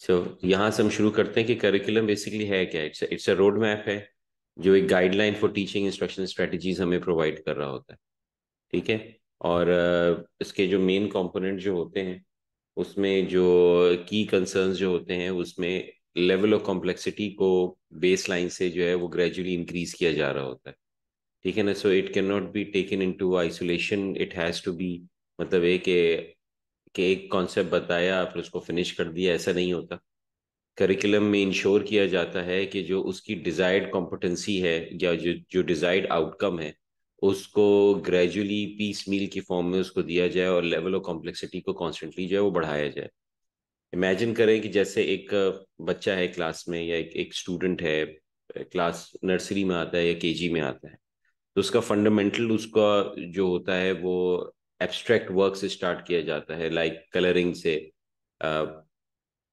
सो so, यहाँ से हम शुरू करते हैं कि करिकुलम बेसिकली है क्या it's it's a road map है जो एक guideline for teaching instruction strategies हमें प्रोवाइड कर रहा होता है ठीक है और इसके जो मेन कंपोनेंट जो होते हैं उसमें जो की कंसर्न्स जो होते हैं उसमें लेवल ऑफ कॉम्प्लेक्सिटी को बेस लाइन से जो है वो ग्रेजुअली इंक्रीज किया जा रहा होता है ठीक है ना so it can not be taken into isolation it has to be मतलब एक कि एक कॉन्सेप्ट बताया फिर उसको फिनिश कर दिया ऐसा नहीं होता करिकुलम में इंश्योर किया जाता है कि जो उसकी डिज़ायर्ड कॉम्पिटेंसी है या जो जो डिज़ायर्ड आउटकम है उसको ग्रेजुअली पीस मील की फॉर्म में उसको दिया जाए और लेवल ऑफ कॉम्प्लेक्सिटी को कॉन्स्टेंटली जो है वो बढ़ाया जाए इमेजिन करें कि जैसे एक बच्चा है क्लास में या एक, एक स्टूडेंट है क्लास नर्सरी में आता है या केजी में आता है तो उसका फंडामेंटल उसका जो होता है वो एब्स्ट्रैक्ट वर्क से स्टार्ट किया जाता है लाइक कलरिंग से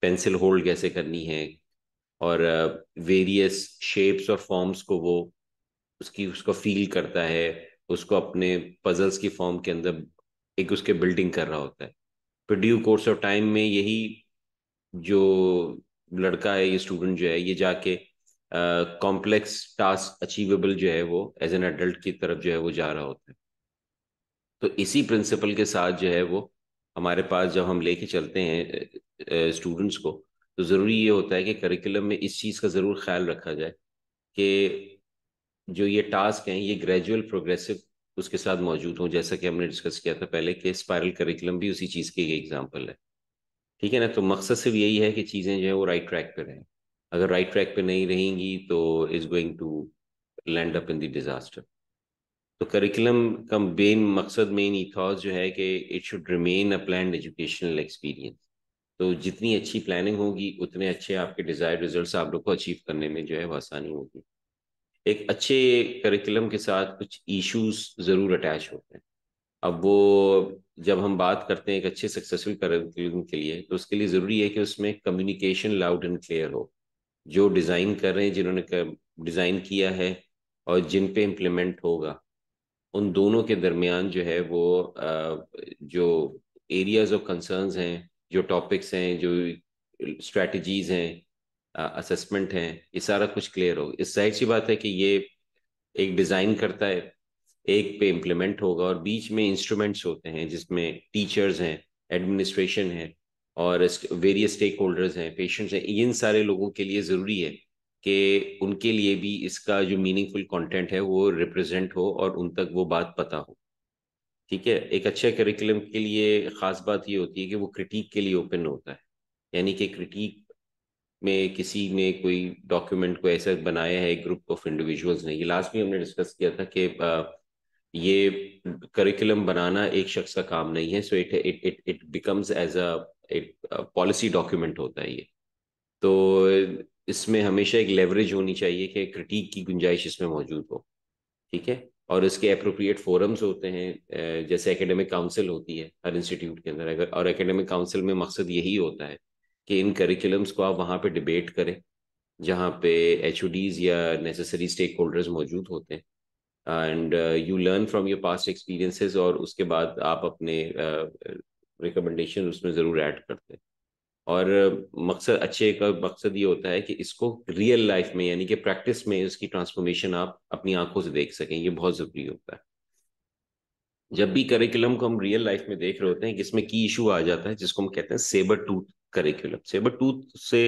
पेंसिल होल्ड कैसे करनी है और वेरियस शेप्स और फॉर्म्स को वो उसकी उसको फील करता है उसको अपने पजल्स की फॉर्म के अंदर एक उसके बिल्डिंग कर रहा होता है फिर ड्यू कोर्स ऑफ टाइम में यही जो लड़का है ये स्टूडेंट जो है ये जाके कॉम्प्लेक्स टास्क अचीवेबल जो है वो एज एन एडल्ट की तरफ जो है वो जा रहा होता है तो इसी प्रिंसिपल के साथ जो है वो हमारे पास जब हम लेके चलते हैं स्टूडेंट्स को तो ज़रूरी ये होता है कि करिकुलम में इस चीज़ का ज़रूर ख्याल रखा जाए कि जो ये टास्क हैं ये ग्रेजुअल प्रोग्रेसिव उसके साथ मौजूद हों जैसा कि हमने डिस्कस किया था पहले कि स्पायरल करिकुलम भी उसी चीज़ के एग्जाम्पल है ठीक है ना तो मकसद सिर्फ यही है कि चीज़ें जो है वो राइट ट्रैक पर रहें अगर राइट ट्रैक पर नहीं रहेंगी तो is going to land up in the disaster तो करिकुलम का मेन मकसद मेन ईथॉस जो है कि it should remain a plan educational experience तो जितनी अच्छी प्लानिंग होगी उतने अच्छे आपके डिज़ायर रिजल्ट्स आप लोग को अचीव करने में जो है वह आसानी होगी एक अच्छे करिकुलम के साथ कुछ इश्यूज ज़रूर अटैच होते हैं अब वो जब हम बात करते हैं एक अच्छे सक्सेसफुल करिकुलम के लिए तो उसके लिए ज़रूरी है कि उसमें कम्युनिकेशन लाउड एंड क्लियर हो जो डिज़ाइन कर रहे हैं जिन्होंने डिज़ाइन किया है और जिन पे इम्प्लीमेंट होगा उन दोनों के दरमियान जो है वो जो एरियाज ऑफ कंसर्न्स हैं जो टॉपिक्स हैं जो स्ट्रेटजीज हैं असेसमेंट हैं ये सारा कुछ क्लियर हो इस जाहिर सी बात है कि ये एक डिज़ाइन करता है एक पे इम्प्लीमेंट होगा और बीच में इंस्ट्रूमेंट्स होते हैं जिसमें टीचर्स हैं एडमिनिस्ट्रेशन है और वेरियस स्टेक होल्डर्स हैं पेशेंट्स हैं इन सारे लोगों के लिए ज़रूरी है कि उनके लिए भी इसका जो मीनिंगफुल कंटेंट है वो रिप्रेजेंट हो और उन तक वो बात पता हो ठीक है एक अच्छे करिकुलम के लिए खास बात ये होती है कि वो क्रिटिक के लिए ओपन होता है यानी कि क्रिटिक में किसी ने कोई डॉक्यूमेंट को ऐसा बनाया है ग्रुप ऑफ इंडिविजुअल्स ने ये लास्ट में हमने डिस्कस किया था कि ये करिकुलम बनाना एक शख्स का काम नहीं है so it it it it becomes as a policy document होता है ये तो इसमें हमेशा एक लेवरेज होनी चाहिए कि क्रिटिक की गुंजाइश इसमें मौजूद हो ठीक है और इसके अप्रोप्रिएट फोरम्स होते हैं जैसे एकेडमिक काउंसिल होती है हर इंस्टीट्यूट के अंदर अगर और एकेडमिक काउंसिल में मकसद यही होता है कि इन करिकुलम्स को आप वहाँ पे डिबेट करें जहाँ पे एच या नेसेसरी स्टेक होल्डर्स मौजूद होते हैं and you learn from your past experiences और उसके बाद आप अपने रिकमेंडेशन uh, उसमें ज़रूर ऐड करते हैं और मकसद अच्छे का मकसद ये होता है कि इसको रियल लाइफ में यानी कि प्रैक्टिस में इसकी ट्रांसफॉर्मेशन आप अपनी आंखों से देख सकें ये बहुत ज़रूरी होता है जब भी करिकुलम को हम रियल लाइफ में देख रहे होते हैं कि इसमें की इशू आ जाता है जिसको हम कहते हैं sabre tooth curriculum sabre tooth से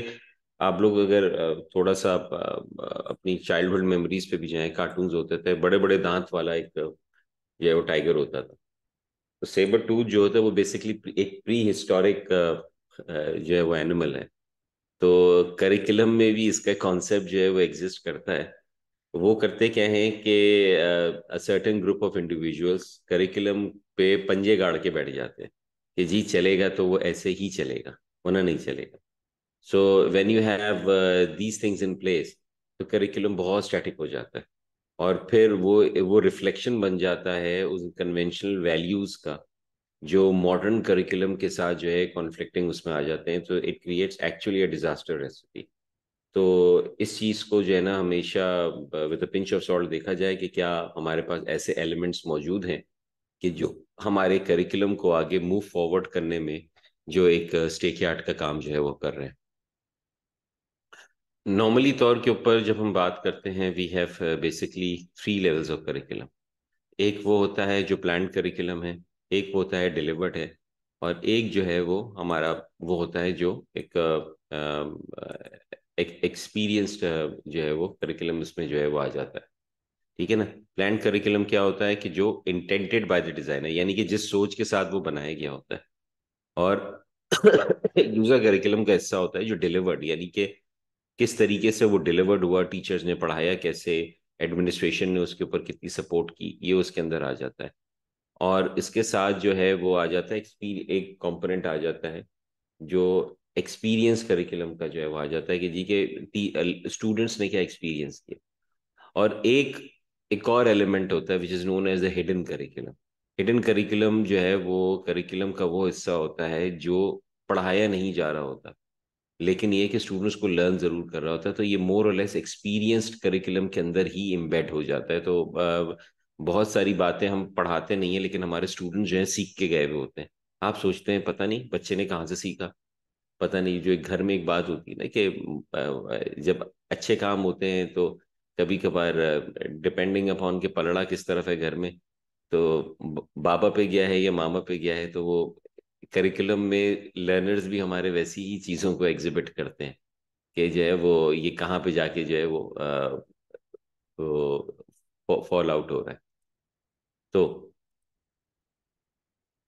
आप लोग अगर थोड़ा सा अपनी चाइल्डहुड मेमोरीज पे भी जाएं कार्टून्स होते थे बड़े बड़े दांत वाला एक जो है वो टाइगर होता था तो सेबर टूथ जो होता है वो बेसिकली एक प्री हिस्टोरिक जो है वो एनिमल है तो करिकुलम में भी इसका कॉन्सेप्ट जो है वो एग्जिस्ट करता है वो करते क्या है कि certain group of individuals curriculum पे पंजे गाड़ के बैठ जाते हैं कि जी चलेगा तो वो ऐसे ही चलेगा होना नहीं चलेगा so when you have these things in place तो करिकुलम बहुत स्टैटिक हो जाता है और फिर वो वो रिफ्लेक्शन बन जाता है उस कन्वेंशनल वैल्यूज़ का जो मॉडर्न करिकुलम के साथ जो है कॉन्फ्लिक्टिंग उसमें आ जाते हैं तो it creates actually a disaster recipe तो इस चीज़ को जो है ना हमेशा विद पिंच ऑफ सॉल्ट देखा जाए कि क्या हमारे पास ऐसे एलिमेंट्स मौजूद हैं कि जो हमारे करिकुलम को आगे मूव फॉरवर्ड करने में जो एक स्टेक यार्ड का काम जो है वो कर रहे हैं नॉर्मली तौर के ऊपर जब हम बात करते हैं we have basically three levels of curriculum एक वो होता है जो प्लान करिकुलम है एक होता है डिलीवर्ड है और एक जो है वो हमारा वो होता है जो एक एक्सपीरियंस्ड जो है वो करिकुलम इसमें जो है वो आ जाता है ठीक है ना प्लान करिकुलम क्या होता है कि जो इंटेंटेड बाय द डिजाइनर यानी कि जिस सोच के साथ वो बनाया गया होता है और दूसरा करिकुलम का हिस्सा होता है जो डिलीवर्ड यानी कि किस तरीके से वो डिलीवर्ड हुआ टीचर्स ने पढ़ाया कैसे एडमिनिस्ट्रेशन ने उसके ऊपर कितनी सपोर्ट की ये उसके अंदर आ जाता है और इसके साथ जो है वो आ जाता है एक कंपोनेंट आ जाता है जो एक्सपीरियंस करिकुलम का जो है वो आ जाता है कि जी के स्टूडेंट्स ने क्या एक्सपीरियंस किया और एक एक और एलिमेंट होता है which is known as the hidden curriculum hidden curriculum जो है वो करिकुलम का वो हिस्सा होता है जो पढ़ाया नहीं जा रहा होता लेकिन ये कि स्टूडेंट्स को लर्न ज़रूर कर रहा होता है तो ये मोर और लेस एक्सपीरियंस्ड करिकुलम के अंदर ही इम्बेड हो जाता है तो बहुत सारी बातें हम पढ़ाते नहीं है लेकिन हमारे स्टूडेंट जो है सीख के गए हुए होते हैं आप सोचते हैं पता नहीं बच्चे ने कहाँ से सीखा पता नहीं जो एक घर में एक बात होती है ना कि जब अच्छे काम होते हैं तो कभी कभार डिपेंडिंग अपॉन के पलड़ा किस तरफ है घर में तो बाबा पे गया है या मामा पे गया है तो वो करिकुलम में लर्नर्स भी हमारे वैसी ही चीज़ों को एग्जिबिट करते हैं कि जो है वो ये कहाँ पे जाके जो है वो, वो फॉल आउट हो रहा है तो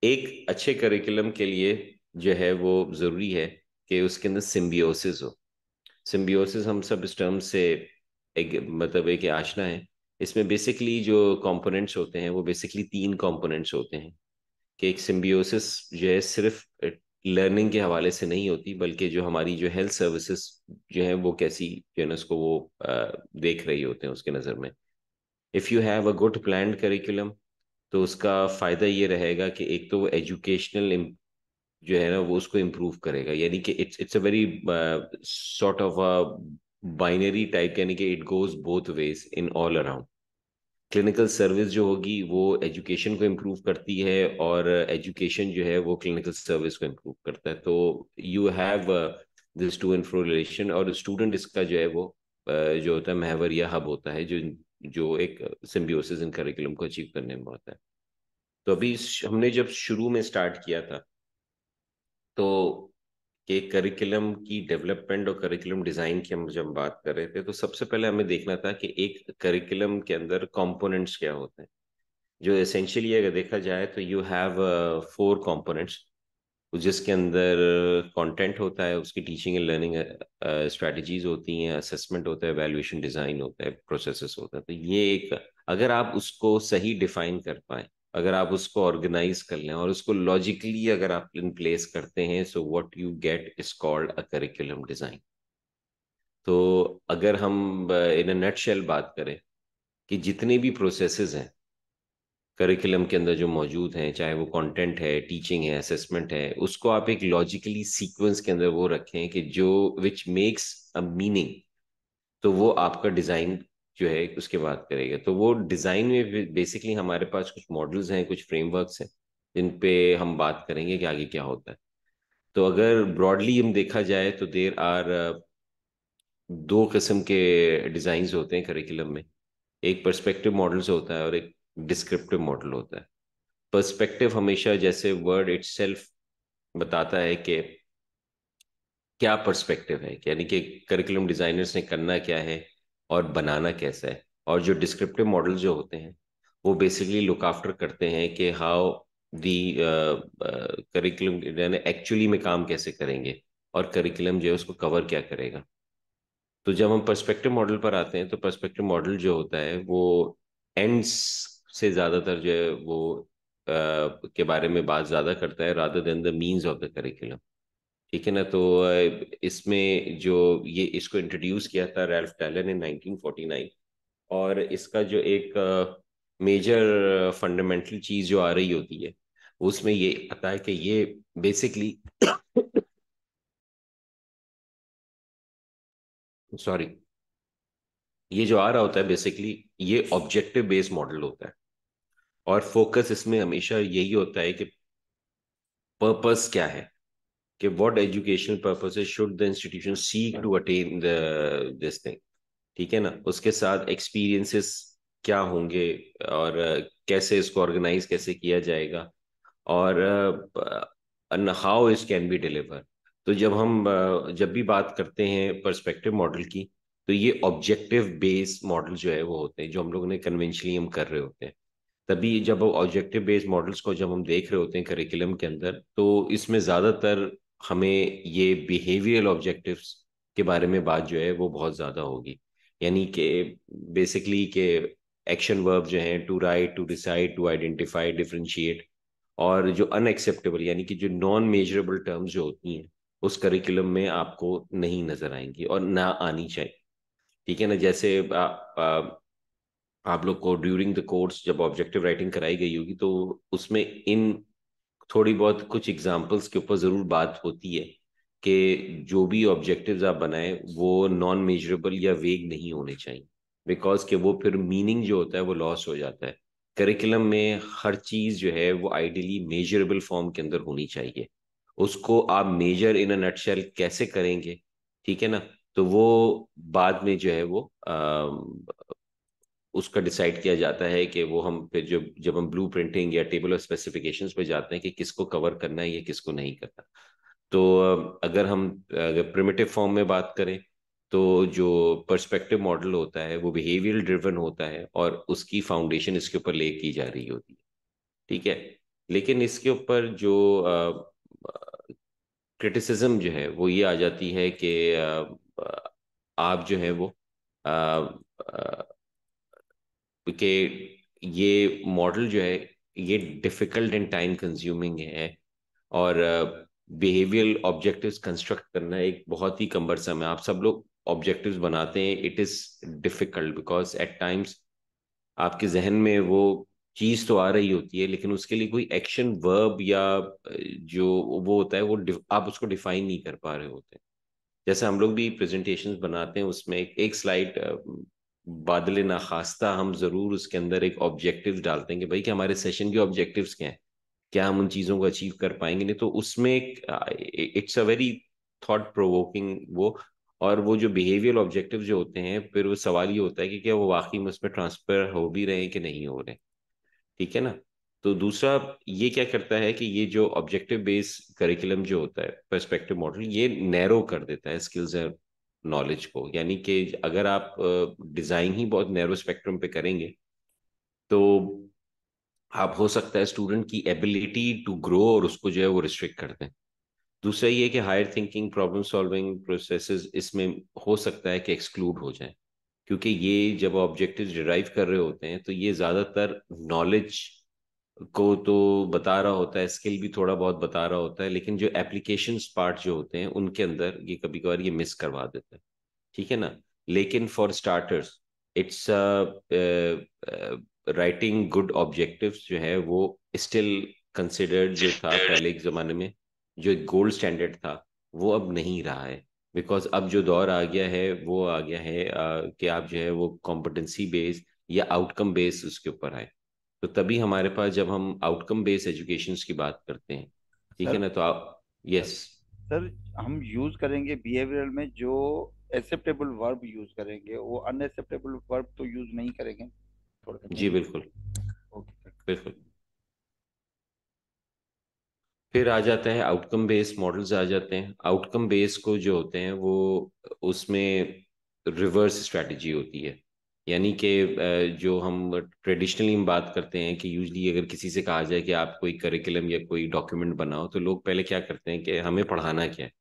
एक अच्छे करिकुलम के लिए जो है वो ज़रूरी है कि उसके अंदर सिम्बियोसिस हो सिम्बियोसिस हम सब इस टर्म से एक मतलब एक आशना है इसमें बेसिकली जो कंपोनेंट्स होते हैं वो बेसिकली तीन कंपोनेंट्स होते हैं कि एक सिम्बियोसिस जो है सिर्फ लर्निंग के हवाले से नहीं होती बल्कि जो हमारी जो हेल्थ सर्विसेज जो है वो कैसी जो है ना उसको वो आ, देख रही होते हैं उसके नज़र में if you have a good plan curriculum तो उसका फ़ायदा ये रहेगा कि एक तो वो एजुकेशनल जो है ना वो उसको इम्प्रूव करेगा यानी कि it's it's a very sort of a binary type यानी कि it goes both ways in all around clinical service जो होगी वो एजुकेशन को इम्प्रूव करती है और एजुकेशन जो है वो क्लिनिकल सर्विस को इम्प्रूव करता है तो you have this to and fro relation और स्टूडेंट इसका जो है वो uh, जो होता है महवर या हब होता है जो जो एक सिम्बियोसिस इन करिकुलम को अचीव करने में होता है तो अभी हमने जब शुरू में स्टार्ट किया था तो के करिकुलम की डेवलपमेंट और करिकुलम डिज़ाइन की हम जब बात कर रहे थे तो सबसे पहले हमें देखना था कि एक करिकुलम के अंदर कंपोनेंट्स क्या होते हैं जो एसेंशियली अगर देखा जाए तो यू हैव फोर कंपोनेंट्स जिसके अंदर कंटेंट होता है उसकी टीचिंग एंड लर्निंग स्ट्रेटजीज होती हैं असेसमेंट होता है वैल्यूएशन डिज़ाइन होता है प्रोसेस होता है तो ये एक अगर आप उसको सही डिफाइन कर पाए अगर आप उसको ऑर्गेनाइज कर लें और उसको लॉजिकली अगर आप इन प्लेस करते हैं so what you get is called a curriculum design तो अगर हम इन अ शेल बात करें कि जितने भी प्रोसेसेस हैं करिकुलम के अंदर जो मौजूद हैं चाहे वो कंटेंट है टीचिंग है असेसमेंट है उसको आप एक लॉजिकली सीक्वेंस के अंदर वो रखें कि जो विच मेक्स अ मीनिंग तो वो आपका डिज़ाइन जो है उसके बाद करेगा तो वो डिज़ाइन में बेसिकली हमारे पास कुछ मॉडल्स हैं कुछ फ्रेमवर्क्स हैं जिन पे हम बात करेंगे कि आगे क्या होता है तो अगर ब्रॉडली हम देखा जाए तो देर आर uh, दो किस्म के डिज़ाइंस होते हैं करिकुलम में एक पर्सपेक्टिव मॉडल्स होता है और एक डिस्क्रिप्टिव मॉडल होता है पर्सपेक्टिव हमेशा जैसे वर्ड इट्स बताता है कि क्या पर्सपेक्टिव है यानी कि करिकुलम डिजाइनर्स ने करना क्या है और बनाना कैसा है और जो डिस्क्रिप्टिव मॉडल जो होते हैं वो बेसिकली लुक आफ्टर करते हैं कि हाउ दी करिकुलम यानी एक्चुअली में काम कैसे करेंगे और करिकुलम जो है उसको कवर क्या करेगा तो जब हम पर्सपेक्टिव मॉडल पर आते हैं तो पर्सपेक्टिव मॉडल जो होता है वो एंड्स से ज़्यादातर जो है वो के बारे में बात ज़्यादा करता है rather than the means of the curriculum ठीक है ना तो इसमें जो ये इसको इंट्रोड्यूस किया था रेल्फ टैलर ने 1949 और इसका जो एक मेजर फंडामेंटल चीज़ जो आ रही होती है उसमें ये आता है कि ये बेसिकली सॉरी ये जो आ रहा होता है बेसिकली ये ऑब्जेक्टिव बेस्ड मॉडल होता है और फोकस इसमें हमेशा यही होता है कि पर्पस क्या है कि what educational purposes should the institution seek to attain this thing ठीक है ना उसके साथ एक्सपीरियंसेस क्या होंगे और कैसे इसको ऑर्गेनाइज कैसे किया जाएगा और हाउ इस कैन बी डिलीवर तो जब हम जब भी बात करते हैं परस्पेक्टिव मॉडल की तो ये ऑब्जेक्टिव बेस मॉडल जो है वो होते हैं जो हम लोग ने कन्वेंशनली हम कर रहे होते हैं तभी जब ऑब्जेक्टिव बेस्ड मॉडल्स को जब हम देख रहे होते हैं करिकुलम के अंदर तो इसमें ज़्यादातर हमें ये बिहेवियरल ऑब्जेक्टिव्स के बारे में बात जो है वो बहुत ज़्यादा होगी यानी कि बेसिकली के एक्शन वर्ब जो हैं to write to decide to identify differentiate और जो अनएक्सेप्टेबल यानी कि जो नॉन मेजरेबल टर्म्स जो होती हैं उस करिकुलम में आपको नहीं नज़र आएंगी और ना आनी चाहिए ठीक है ना जैसे आ, आ, आप लोग को ड्यूरिंग द कोर्स जब ऑब्जेक्टिव राइटिंग कराई गई होगी तो उसमें इन थोड़ी बहुत कुछ एग्जाम्पल्स के ऊपर ज़रूर बात होती है कि जो भी ऑब्जेक्टिव्स आप बनाए वो नॉन मेजरेबल या वेग नहीं होने चाहिए बिकॉज के वो फिर मीनिंग जो होता है वो लॉस हो जाता है करिकुलम में हर चीज़ जो है वो आइडियली मेजरेबल फॉर्म के अंदर होनी चाहिए उसको आप मेजर इन अ नटशेल कैसे करेंगे ठीक है ना तो वो बाद में जो है वो आ, उसका डिसाइड किया जाता है कि वो हम फिर जो जब हम ब्लू प्रिंटिंग या टेबल ऑफ स्पेसिफिकेशन पे जाते हैं कि किसको कवर करना है या किसको नहीं करना तो अगर हम अगर प्रिमेटिव फॉर्म में बात करें तो जो परस्पेक्टिव मॉडल होता है वो बिहेवियर ड्रिवन होता है और उसकी फाउंडेशन इसके ऊपर ले की जा रही होती है ठीक है लेकिन इसके ऊपर जो क्रिटिसिज्म जो है वो ये आ जाती है कि आप जो है वो आ, आ, कि ये मॉडल जो है ये डिफिकल्ट एंड टाइम कंज्यूमिंग है और बिहेवियल ऑब्जेक्टिव्स कंस्ट्रक्ट करना एक बहुत ही सम है आप सब लोग ऑब्जेक्टिव्स बनाते हैं it is difficult because at times आपके जहन में वो चीज़ तो आ रही होती है लेकिन उसके लिए कोई एक्शन वर्ब या जो वो होता है वो आप उसको डिफाइन नहीं कर पा रहे होते जैसे हम लोग भी प्रेजेंटेशंस बनाते हैं उसमें एक स्लाइड बादल नाखास्ता हम ज़रूर उसके अंदर एक ऑब्जेक्टिव डालते हैं कि भाई कि हमारे सेशन के ऑब्जेक्टिव क्या हैं क्या हम उन चीज़ों को अचीव कर पाएंगे नहीं तो उसमें एक it's a very thought provoking वो और वो जो बिहेवियर ऑब्जेक्टिव जो होते हैं फिर वो सवाल ये होता है कि क्या वो वाकई में उसमें ट्रांसफर हो भी रहे हैं कि नहीं हो रहे ठीक है ना तो दूसरा ये क्या करता है कि ये जो ऑब्जेक्टिव बेस्ड करिकुलम जो होता है पर्सपेक्टिव मॉडल ये नैरो कर देता है स्किल्स एंड नॉलेज को यानी कि अगर आप डिज़ाइन ही बहुत नैरो स्पेक्ट्रम पे करेंगे तो आप हो सकता है स्टूडेंट की एबिलिटी टू ग्रो और उसको जो है वो रिस्ट्रिक्ट कर दें दूसरा ये कि higher thinking problem solving process इसमें हो सकता है कि एक्सक्लूड हो जाए क्योंकि ये जब ऑब्जेक्टिव डिराइव कर रहे होते हैं तो ये ज़्यादातर नॉलेज को तो बता रहा होता है स्किल भी थोड़ा बहुत बता रहा होता है लेकिन जो एप्लीकेशन पार्ट जो होते हैं उनके अंदर ये कभी कभार ये मिस करवा देता है ठीक है ना लेकिन for starters it's writing good objective जो है वो स्टिल कंसिडर्ड जो था पहले के ज़माने में जो एक गोल्ड स्टैंडर्ड था वो अब नहीं रहा है बिकॉज अब जो दौर आ गया है वो आ गया है uh, कि आप जो है वो कॉम्पिटेंसी बेस्ड या आउटकम बेस्ड उसके ऊपर आए तो तभी हमारे पास जब हम आउटकम बेस्ड एजुकेशन की बात करते हैं ठीक है ना तो आप यस सर हम यूज करेंगे बिहेवियरल में जो एक्सेप्टेबल वर्ब यूज करेंगे वो अनएक्सेप्टेबल वर्ब तो यूज नहीं करेंगे जी बिल्कुल ओके बिल्कुल फिर आ जाता है आउटकम बेस्ड मॉडल्स आ जाते हैं आउटकम बेस्ड को जो होते हैं वो उसमें रिवर्स स्ट्रेटजी होती है यानी कि जो हम ट्रेडिशनली हम बात करते हैं कि यूजली अगर किसी से कहा जाए कि आप कोई करिकुलम या कोई डॉक्यूमेंट बनाओ तो लोग पहले क्या करते हैं कि हमें पढ़ाना क्या है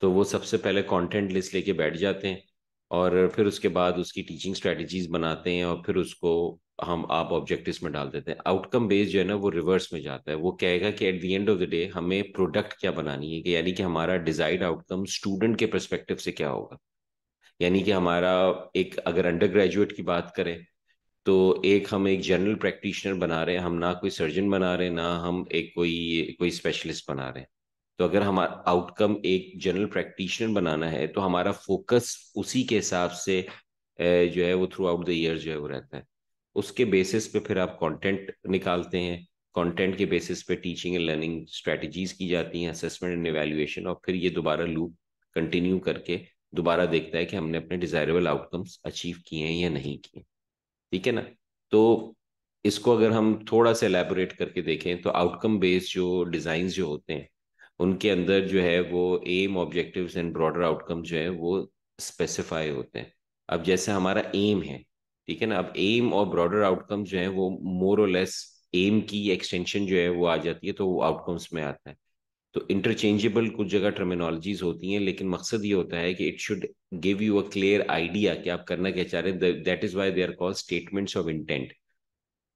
तो वो सबसे पहले कंटेंट लिस्ट लेके बैठ जाते हैं और फिर उसके बाद उसकी टीचिंग स्ट्रेटजीज बनाते हैं और फिर उसको हम आप ऑब्जेक्टिव में डाल देते हैं आउटकम बेस्ड जो है ना वो रिवर्स में जाता है वो कहेगा कि at the end of the day हमें प्रोडक्ट क्या बनानी है कि यानी कि हमारा डिज़ाइड आउटकम स्टूडेंट के परस्पेक्टिव से क्या होगा यानी कि हमारा एक अगर अंडर ग्रेजुएट की बात करें तो एक हम एक जनरल प्रैक्टिशनर बना रहे हैं हम ना कोई सर्जन बना रहे हैं ना हम एक कोई कोई स्पेशलिस्ट बना रहे हैं तो अगर हमारा आउटकम एक जनरल प्रैक्टिशनर बनाना है तो हमारा फोकस उसी के हिसाब से जो है वो थ्रू आउट द ईयर जो है वो रहता है उसके बेसिस पे फिर आप कंटेंट निकालते हैं कंटेंट के बेसिस पे टीचिंग एंड लर्निंग स्ट्रेटजीज की जाती हैं असेसमेंट एंड एवेल्यूएशन और फिर ये दोबारा लूप कंटिन्यू करके दोबारा देखता है कि हमने अपने डिजायरेबल आउटकम्स अचीव किए हैं या नहीं किए ठीक है ना तो इसको अगर हम थोड़ा सा एलेबोरेट करके देखें तो आउटकम बेस्ड जो डिज़ाइन जो होते हैं उनके अंदर जो है वो aim objective and broader outcome जो है वो स्पेसिफाई होते हैं अब जैसे हमारा एम है ठीक है ना अब एम और ब्रॉडर आउटकम जो है वो मोर और लेस एम की एक्सटेंशन जो है वो आ जाती है तो वो आउटकम्स में आता है तो इंटरचेंजेबल कुछ जगह टर्मिनोलॉजीज होती हैं लेकिन मकसद ये होता है कि it should give you a clear idea कि आप करना क्या चाह रहे हैं that is why they are call statements of intent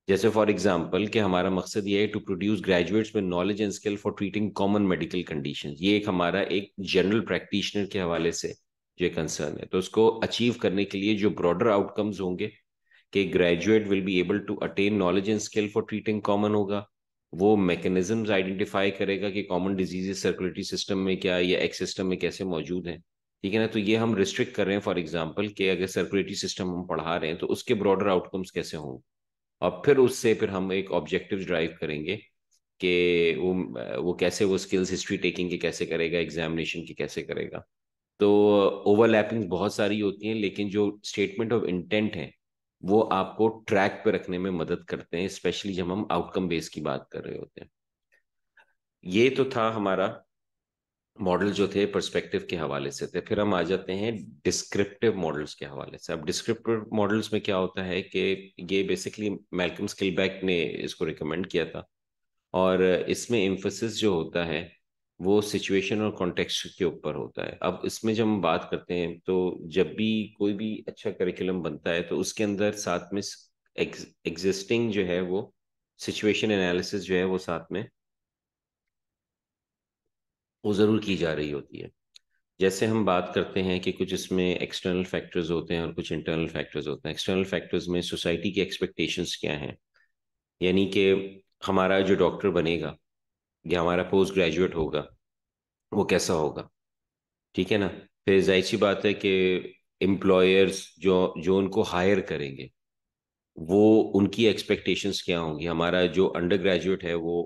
जैसे फॉर एग्जाम्पल कि हमारा मकसद ये है टू प्रोड्यूस ग्रेजुएट्स में knowledge and skill for treating common medical condition ये एक हमारा एक जनरल प्रैक्टिशनर के हवाले से जो कंसर्न है तो उसको अचीव करने के लिए जो ब्रॉडर आउटकम्स होंगे कि graduate will be able to attain knowledge and skill for treating common होगा वो मैकेनिज्म आइडेंटिफाई करेगा कि कॉमन डिजीजेस सर्कुलेटरी सिस्टम में क्या या एक्स सिस्टम में कैसे मौजूद हैं ठीक है ना तो ये हम रिस्ट्रिक्ट कर रहे हैं फॉर एग्जाम्पल कि अगर सर्कुलेटरी सिस्टम हम पढ़ा रहे हैं तो उसके ब्रॉडर आउटकम्स कैसे हों और फिर उससे फिर हम एक ऑब्जेक्टिव ड्राइव करेंगे कि वो वो कैसे वो स्किल्स हिस्ट्री टेकिंग के कैसे करेगा एग्जामिनेशन की कैसे करेगा तो ओवरलैपिंग बहुत सारी होती हैं लेकिन जो स्टेटमेंट ऑफ इंटेंट है वो आपको ट्रैक पे रखने में मदद करते हैं स्पेशली जब हम आउटकम बेस की बात कर रहे होते हैं ये तो था हमारा मॉडल जो थे परस्पेक्टिव के हवाले से थे फिर हम आ जाते हैं डिस्क्रिप्टिव मॉडल्स के हवाले से अब डिस्क्रिप्टिव मॉडल्स में क्या होता है कि ये बेसिकली मेलकम स्किलबैक ने इसको रिकमेंड किया था और इसमें इम्फोसिस जो होता है वो सिचुएशन और कॉन्टेक्स्ट के ऊपर होता है अब इसमें जब हम बात करते हैं तो जब भी कोई भी अच्छा करिकुलम बनता है तो उसके अंदर साथ में एग्जिस्टिंग जो है वो सिचुएशन एनालिसिस जो है वो साथ में वो ज़रूर की जा रही होती है जैसे हम बात करते हैं कि कुछ इसमें एक्सटर्नल फैक्टर्स होते हैं और कुछ इंटरनल फैक्टर्स होते हैं एक्सटर्नल फैक्टर्स में सोसाइटी की एक्सपेक्टेशंस क्या हैं यानी कि हमारा जो डॉक्टर बनेगा या हमारा पोस्ट ग्रेजुएट होगा वो कैसा होगा ठीक है ना फिर जाहिर सी बात है कि एम्प्लॉयर्स जो जो उनको हायर करेंगे वो उनकी एक्सपेक्टेशंस क्या होंगी हमारा जो अंडर ग्रेजुएट है वो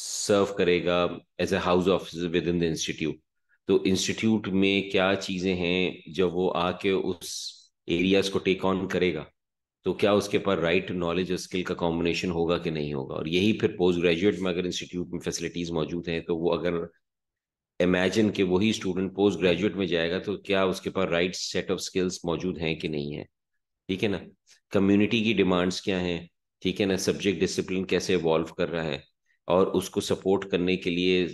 सर्व करेगा as a house officer within the institute तो इंस्टीट्यूट में क्या चीज़ें हैं जब वो आके उस एरियाज को टेक ऑन करेगा तो क्या उसके पास राइट नॉलेज और स्किल का कॉम्बिनेशन होगा कि नहीं होगा और यही फिर पोस्ट ग्रेजुएट में अगर इंस्टीट्यूट में फैसिलिटीज़ मौजूद हैं तो वो अगर इमेजिन कि वही स्टूडेंट पोस्ट ग्रेजुएट में जाएगा तो क्या उसके पास राइट सेट ऑफ स्किल्स मौजूद हैं कि नहीं है ठीक है ना कम्युनिटी की डिमांड्स क्या हैं ठीक है ना सब्जेक्ट डिसिप्लिन कैसे इवॉल्व कर रहा है और उसको सपोर्ट करने के लिए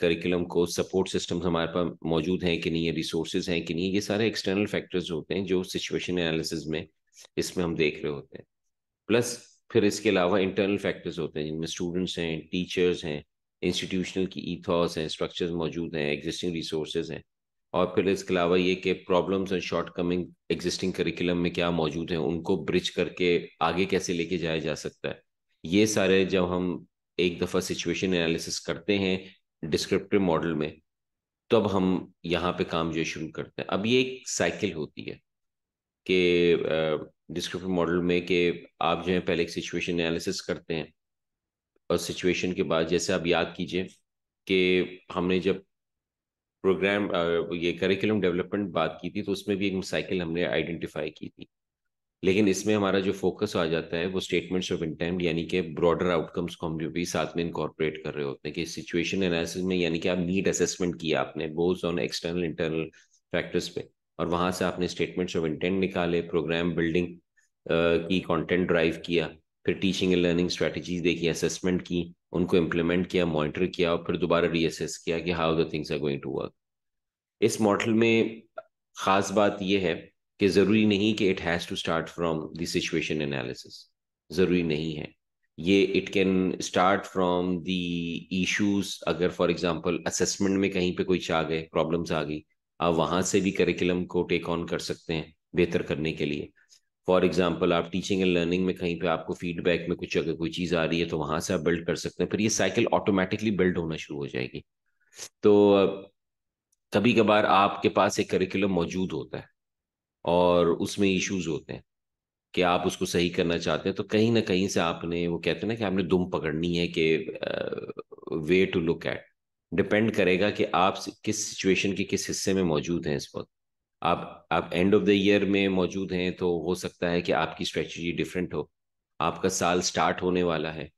करिकुलम को सपोर्ट सिस्टम्स हमारे पास मौजूद हैं कि नहीं है रिसोर्सेज हैं कि नहीं ये सारे एक्सटर्नल फैक्टर्स होते हैं जो सिचुएशन एनालिसिस में इसमें हम देख रहे होते हैं प्लस फिर इसके अलावा इंटरनल फैक्टर्स होते हैं जिनमें स्टूडेंट्स हैं टीचर्स हैं इंस्टीट्यूशनल की ईथॉस हैं स्ट्रक्चर्स मौजूद हैं एग्जिस्टिंग रिसोर्सेज हैं और फिर इसके अलावा ये कि problems and shortcoming existing curriculum में क्या मौजूद हैं उनको ब्रिज करके आगे कैसे लेके जाया जा सकता है ये सारे जब हम एक दफ़ा सिचुएशन एनालिसिस करते हैं डिस्क्रिप्टिव मॉडल में तब हम यहाँ पे काम जो शुरू करते हैं अब ये एक साइकिल होती है कि डिस्क्रिप्टिव मॉडल में कि आप जो है पहले एक सिचुएशन एनालिसिस करते हैं सिचुएशन के बाद जैसे आप याद कीजिए कि हमने जब प्रोग्राम ये करिकुलम डेवलपमेंट बात की थी तो उसमें भी एक साइकिल हमने आइडेंटिफाई की थी लेकिन इसमें हमारा जो फोकस आ जाता है वो स्टेटमेंट्स ऑफ इंटेंट यानी कि ब्रॉडर आउटकम्स को हम जो भी साथ में इंकॉर्पोरेट कर रहे होते हैं कि सिचुएशन एनालिसिस में यानी कि आप नीड असेसमेंट किया आपने based on external internal factors पे और वहां से आपने स्टेटमेंट्स ऑफ इंटेंट निकाले प्रोग्राम बिल्डिंग की कंटेंट ड्राइव किया फिर टीचिंग एंड लर्निंग स्ट्रेटजीज देखी असेसमेंट की उनको इम्प्लीमेंट किया मॉनिटर किया और फिर दोबारा रीअसेस किया कि how the things are going to work इस मॉडल में खास बात यह है कि ज़रूरी नहीं कि it has to start from the situation analysis ज़रूरी नहीं है ये it can start from the issues अगर फॉर एग्जांपल असेसमेंट में कहीं पे कोई आ गए प्रॉब्लम्स आ गई आप वहाँ से भी करिकुलम को टेक ऑन कर सकते हैं बेहतर करने के लिए फॉर एग्जाम्पल आप टीचिंग एंड लर्निंग में कहीं पे आपको फीडबैक में कुछ अगर कोई चीज़ आ रही है तो वहां से आप बिल्ड कर सकते हैं फिर ये साइकिल ऑटोमेटिकली बिल्ड होना शुरू हो जाएगी तो कभी कभार आपके पास एक करिकुलम मौजूद होता है और उसमें इश्यूज होते हैं कि आप उसको सही करना चाहते हैं तो कहीं ना कहीं से आपने वो कहते हैं ना कि आपने दुम पकड़नी है कि way to look at depend करेगा कि आप किस सिचुएशन के किस हिस्से में मौजूद हैं इस वक्त आप आप एंड ऑफ द ईयर में मौजूद हैं तो हो सकता है कि आपकी स्ट्रेटजी डिफरेंट हो आपका साल स्टार्ट होने वाला है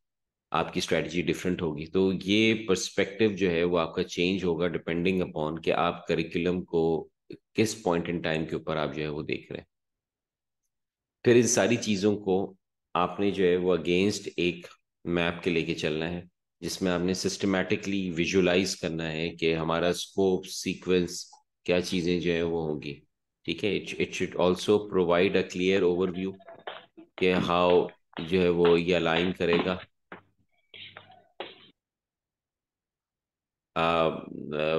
आपकी स्ट्रेटजी डिफरेंट होगी तो ये पर्सपेक्टिव जो है वो आपका चेंज होगा डिपेंडिंग अपॉन कि आप करिकुलम को किस पॉइंट इन टाइम के ऊपर आप जो है वो देख रहे हैं फिर इन सारी चीज़ों को आपने जो है वो अगेंस्ट एक मैप के लेके चलना है जिसमें आपने सिस्टमेटिकली विजुलाइज करना है कि हमारा स्कोप सीक्वेंस क्या चीज़ें जो है वो होंगी ठीक है it should also provide a clear overview के हाउ जो है वो ये अलाइन करेगा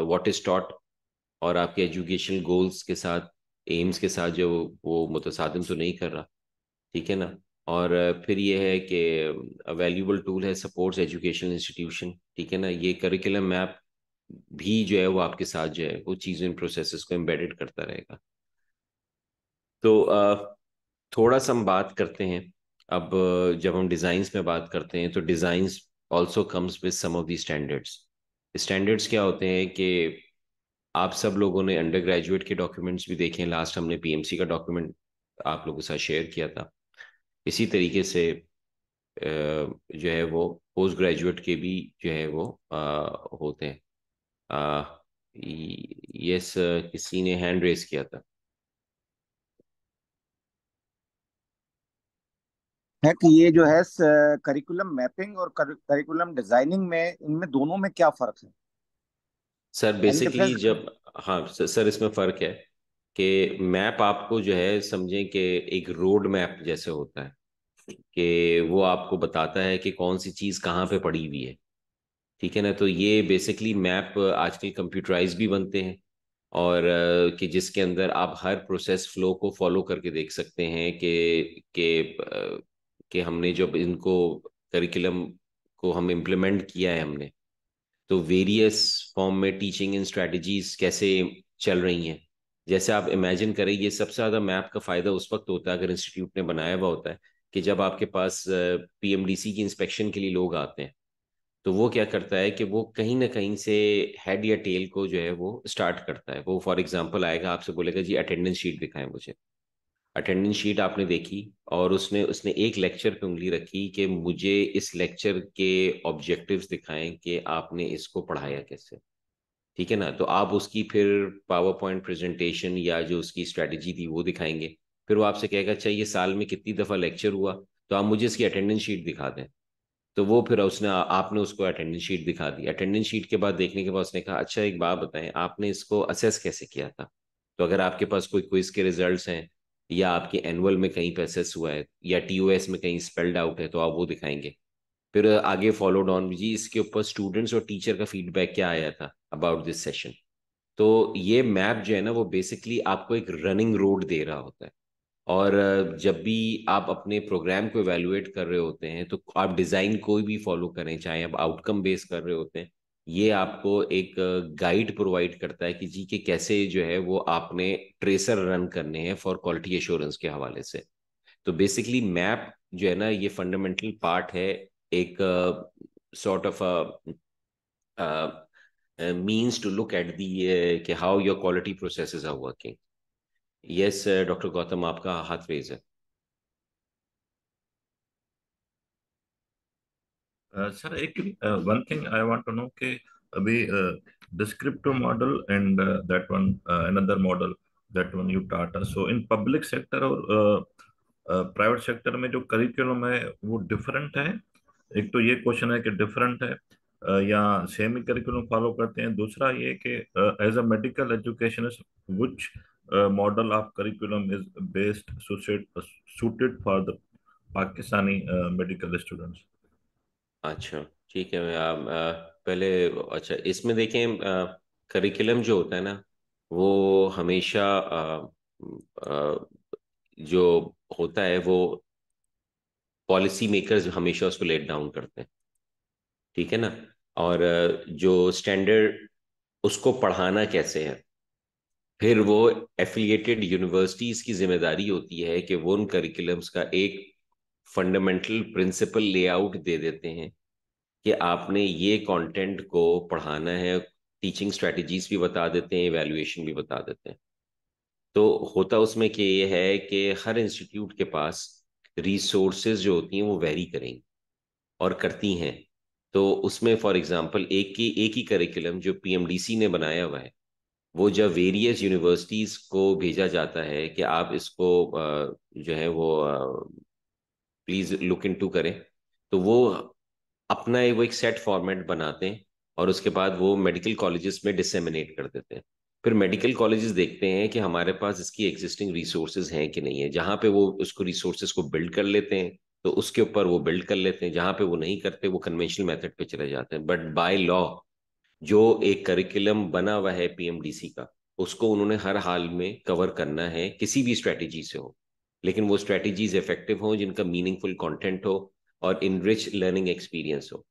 व्हाट इज टॉट और आपके एजुकेशन गोल्स के साथ एम्स के साथ जो वो मुतसादम तो नहीं कर रहा ठीक है ना और फिर ये है कि वैल्यूबल टूल है सपोर्ट्स एजुकेशनल इंस्टीट्यूशन ठीक है ना ये करिकुलम मैप भी जो है वो आपके साथ जो है वो चीज़ों प्रोसेस को एम्बेडेड करता रहेगा तो थोड़ा सा हम बात करते हैं अब जब हम डिज़ाइंस में बात करते हैं तो designs also comes with some of the standards standards क्या होते हैं कि आप सब लोगों ने अंडर ग्रेजुएट के डॉक्यूमेंट्स भी देखे लास्ट हमने पीएमसी का डॉक्यूमेंट आप लोगों के साथ शेयर किया था इसी तरीके से जो है वो पोस्ट ग्रेजुएट के भी जो है वो होते हैं यस किसी ने हैंड रेस किया था है कि ये जो है करिकुलम मैपिंग और करिकुलम डिजाइनिंग में इनमें दोनों में क्या फर्क है सर बेसिकली जब हाँ सर इसमें फर्क है कि मैप आपको जो है समझें कि एक रोड मैप जैसे होता है कि वो आपको बताता है कि कौन सी चीज कहाँ पे पड़ी हुई है ठीक है ना तो ये बेसिकली मैप uh, आजकल कंप्यूटराइज भी बनते हैं और uh, कि जिसके अंदर आप हर प्रोसेस फ्लो को फॉलो करके देख सकते हैं कि के uh, के हमने जब इनको करिकुलम को हम इम्प्लीमेंट किया है हमने तो वेरियस फॉर्म में टीचिंग इन स्ट्रेटजीज कैसे चल रही हैं जैसे आप इमेजिन करें ये सबसे ज़्यादा मैप का फ़ायदा उस वक्त होता है अगर इंस्टीट्यूट ने बनाया हुआ होता है कि जब आपके पास पीएमडीसी की इंस्पेक्शन के लिए लोग आते हैं तो वो क्या करता है कि वो कहीं ना कहीं से हेड या टेल को जो है वो स्टार्ट करता है वो फॉर एग्जांपल आएगा आपसे बोलेगा जी अटेंडेंस शीट दिखाएं मुझे अटेंडेंस शीट आपने देखी और उसने उसने एक लेक्चर पे उंगली रखी कि मुझे इस लेक्चर के ऑब्जेक्टिव्स दिखाएं कि आपने इसको पढ़ाया कैसे ठीक है ना तो आप उसकी फिर पावर पॉइंट प्रेजेंटेशन या जो उसकी स्ट्रेटजी थी वो दिखाएंगे फिर वो आपसे कहेगा अच्छा ये साल में कितनी दफ़ा लेक्चर हुआ तो आप मुझे इसकी अटेंडेंस शीट दिखा दें तो वो फिर उसने आपने उसको अटेंडेंस शीट दिखा दी अटेंडेंस शीट के बाद देखने के बाद उसने कहा अच्छा एक बात बताएं आपने इसको असेस कैसे किया था तो अगर आपके पास कोई क्विज के रिजल्ट्स हैं या आपके एनुअल में कहीं पे असेस हुआ है या टी में कहीं स्पेल्ड आउट है तो आप वो दिखाएंगे फिर आगे फॉलोड ऑन जी इसके ऊपर स्टूडेंट्स और टीचर का फीडबैक क्या आया था अबाउट दिस सेशन तो ये मैप जो है ना वो बेसिकली आपको एक रनिंग रोड दे रहा होता है और जब भी आप अपने प्रोग्राम को एवेलुएट कर रहे होते हैं तो आप डिज़ाइन कोई भी फॉलो करें चाहे आप आउटकम बेस कर रहे होते हैं ये आपको एक गाइड प्रोवाइड करता है कि जी के कैसे जो है वो आपने ट्रेसर रन करने हैं फॉर क्वालिटी एश्योरेंस के हवाले से तो बेसिकली मैप जो है ना ये फंडामेंटल पार्ट है एक sort of means to look at the कि how your quality process are working yes doctor Gautam आपका हाथ रेज है सर uh, एक one thing I want to know कि अभी descriptive model and that one another model that one you one so in public sector और private uh, sector uh, में जो curriculum है वो डिफरेंट है एक तो ये क्वेश्चन है कि डिफरेंट है uh, या सेम ही करिकुलम फॉलो करते हैं दूसरा ये कि as a medical education which uh, model of curriculum is best suited uh, suited for the Pakistani uh, medical students. अच्छा ठीक है आ, पहले अच्छा इसमें देखें करिकुलम जो होता है ना वो हमेशा आ, आ, जो होता है वो पॉलिसी मेकर्स हमेशा उसको लेट डाउन करते हैं ठीक है ना और जो स्टैंडर्ड उसको पढ़ाना कैसे है फिर वो एफिलिएटेड यूनिवर्सिटीज की जिम्मेदारी होती है कि वो उन करिकुलम्स का एक फंडामेंटल प्रिंसिपल लेआउट दे देते हैं कि आपने ये कंटेंट को पढ़ाना है टीचिंग स्ट्रेटजीज भी बता देते हैं एवेल्युएशन भी बता देते हैं तो होता उसमें कि ये है कि हर इंस्टीट्यूट के पास रिसोर्सेज जो होती हैं वो वेरी करेंगी और करती हैं तो उसमें फॉर एग्जांपल एक की एक ही करिकुलम जो पीएमडीसी ने बनाया हुआ है वो जब वेरियस यूनिवर्सिटीज़ को भेजा जाता है कि आप इसको जो है वो प्लीज़ लुक इन टू करें तो वो अपना वो एक सेट फॉर्मेट बनाते हैं और उसके बाद वो मेडिकल कॉलेजेस में डिसेमिनेट कर देते हैं फिर मेडिकल कॉलेजेस देखते हैं कि हमारे पास इसकी एग्जिस्टिंग रिसोर्सेज हैं कि नहीं है जहाँ पे वो उसको रिसोर्सेज को बिल्ड कर लेते हैं तो उसके ऊपर वो बिल्ड कर लेते हैं जहाँ पे वो नहीं करते वो कन्वेंशनल मेथड पे चले जाते हैं बट बाय लॉ जो एक करिकुलम बना हुआ है पीएमडीसी का उसको उन्होंने हर हाल में कवर करना है किसी भी स्ट्रेटेजी से हो लेकिन वो स्ट्रेटेजीज इफेक्टिव हो जिनका मीनिंगफुल कंटेंट हो और इन रिच लर्निंग एक्सपीरियंस हो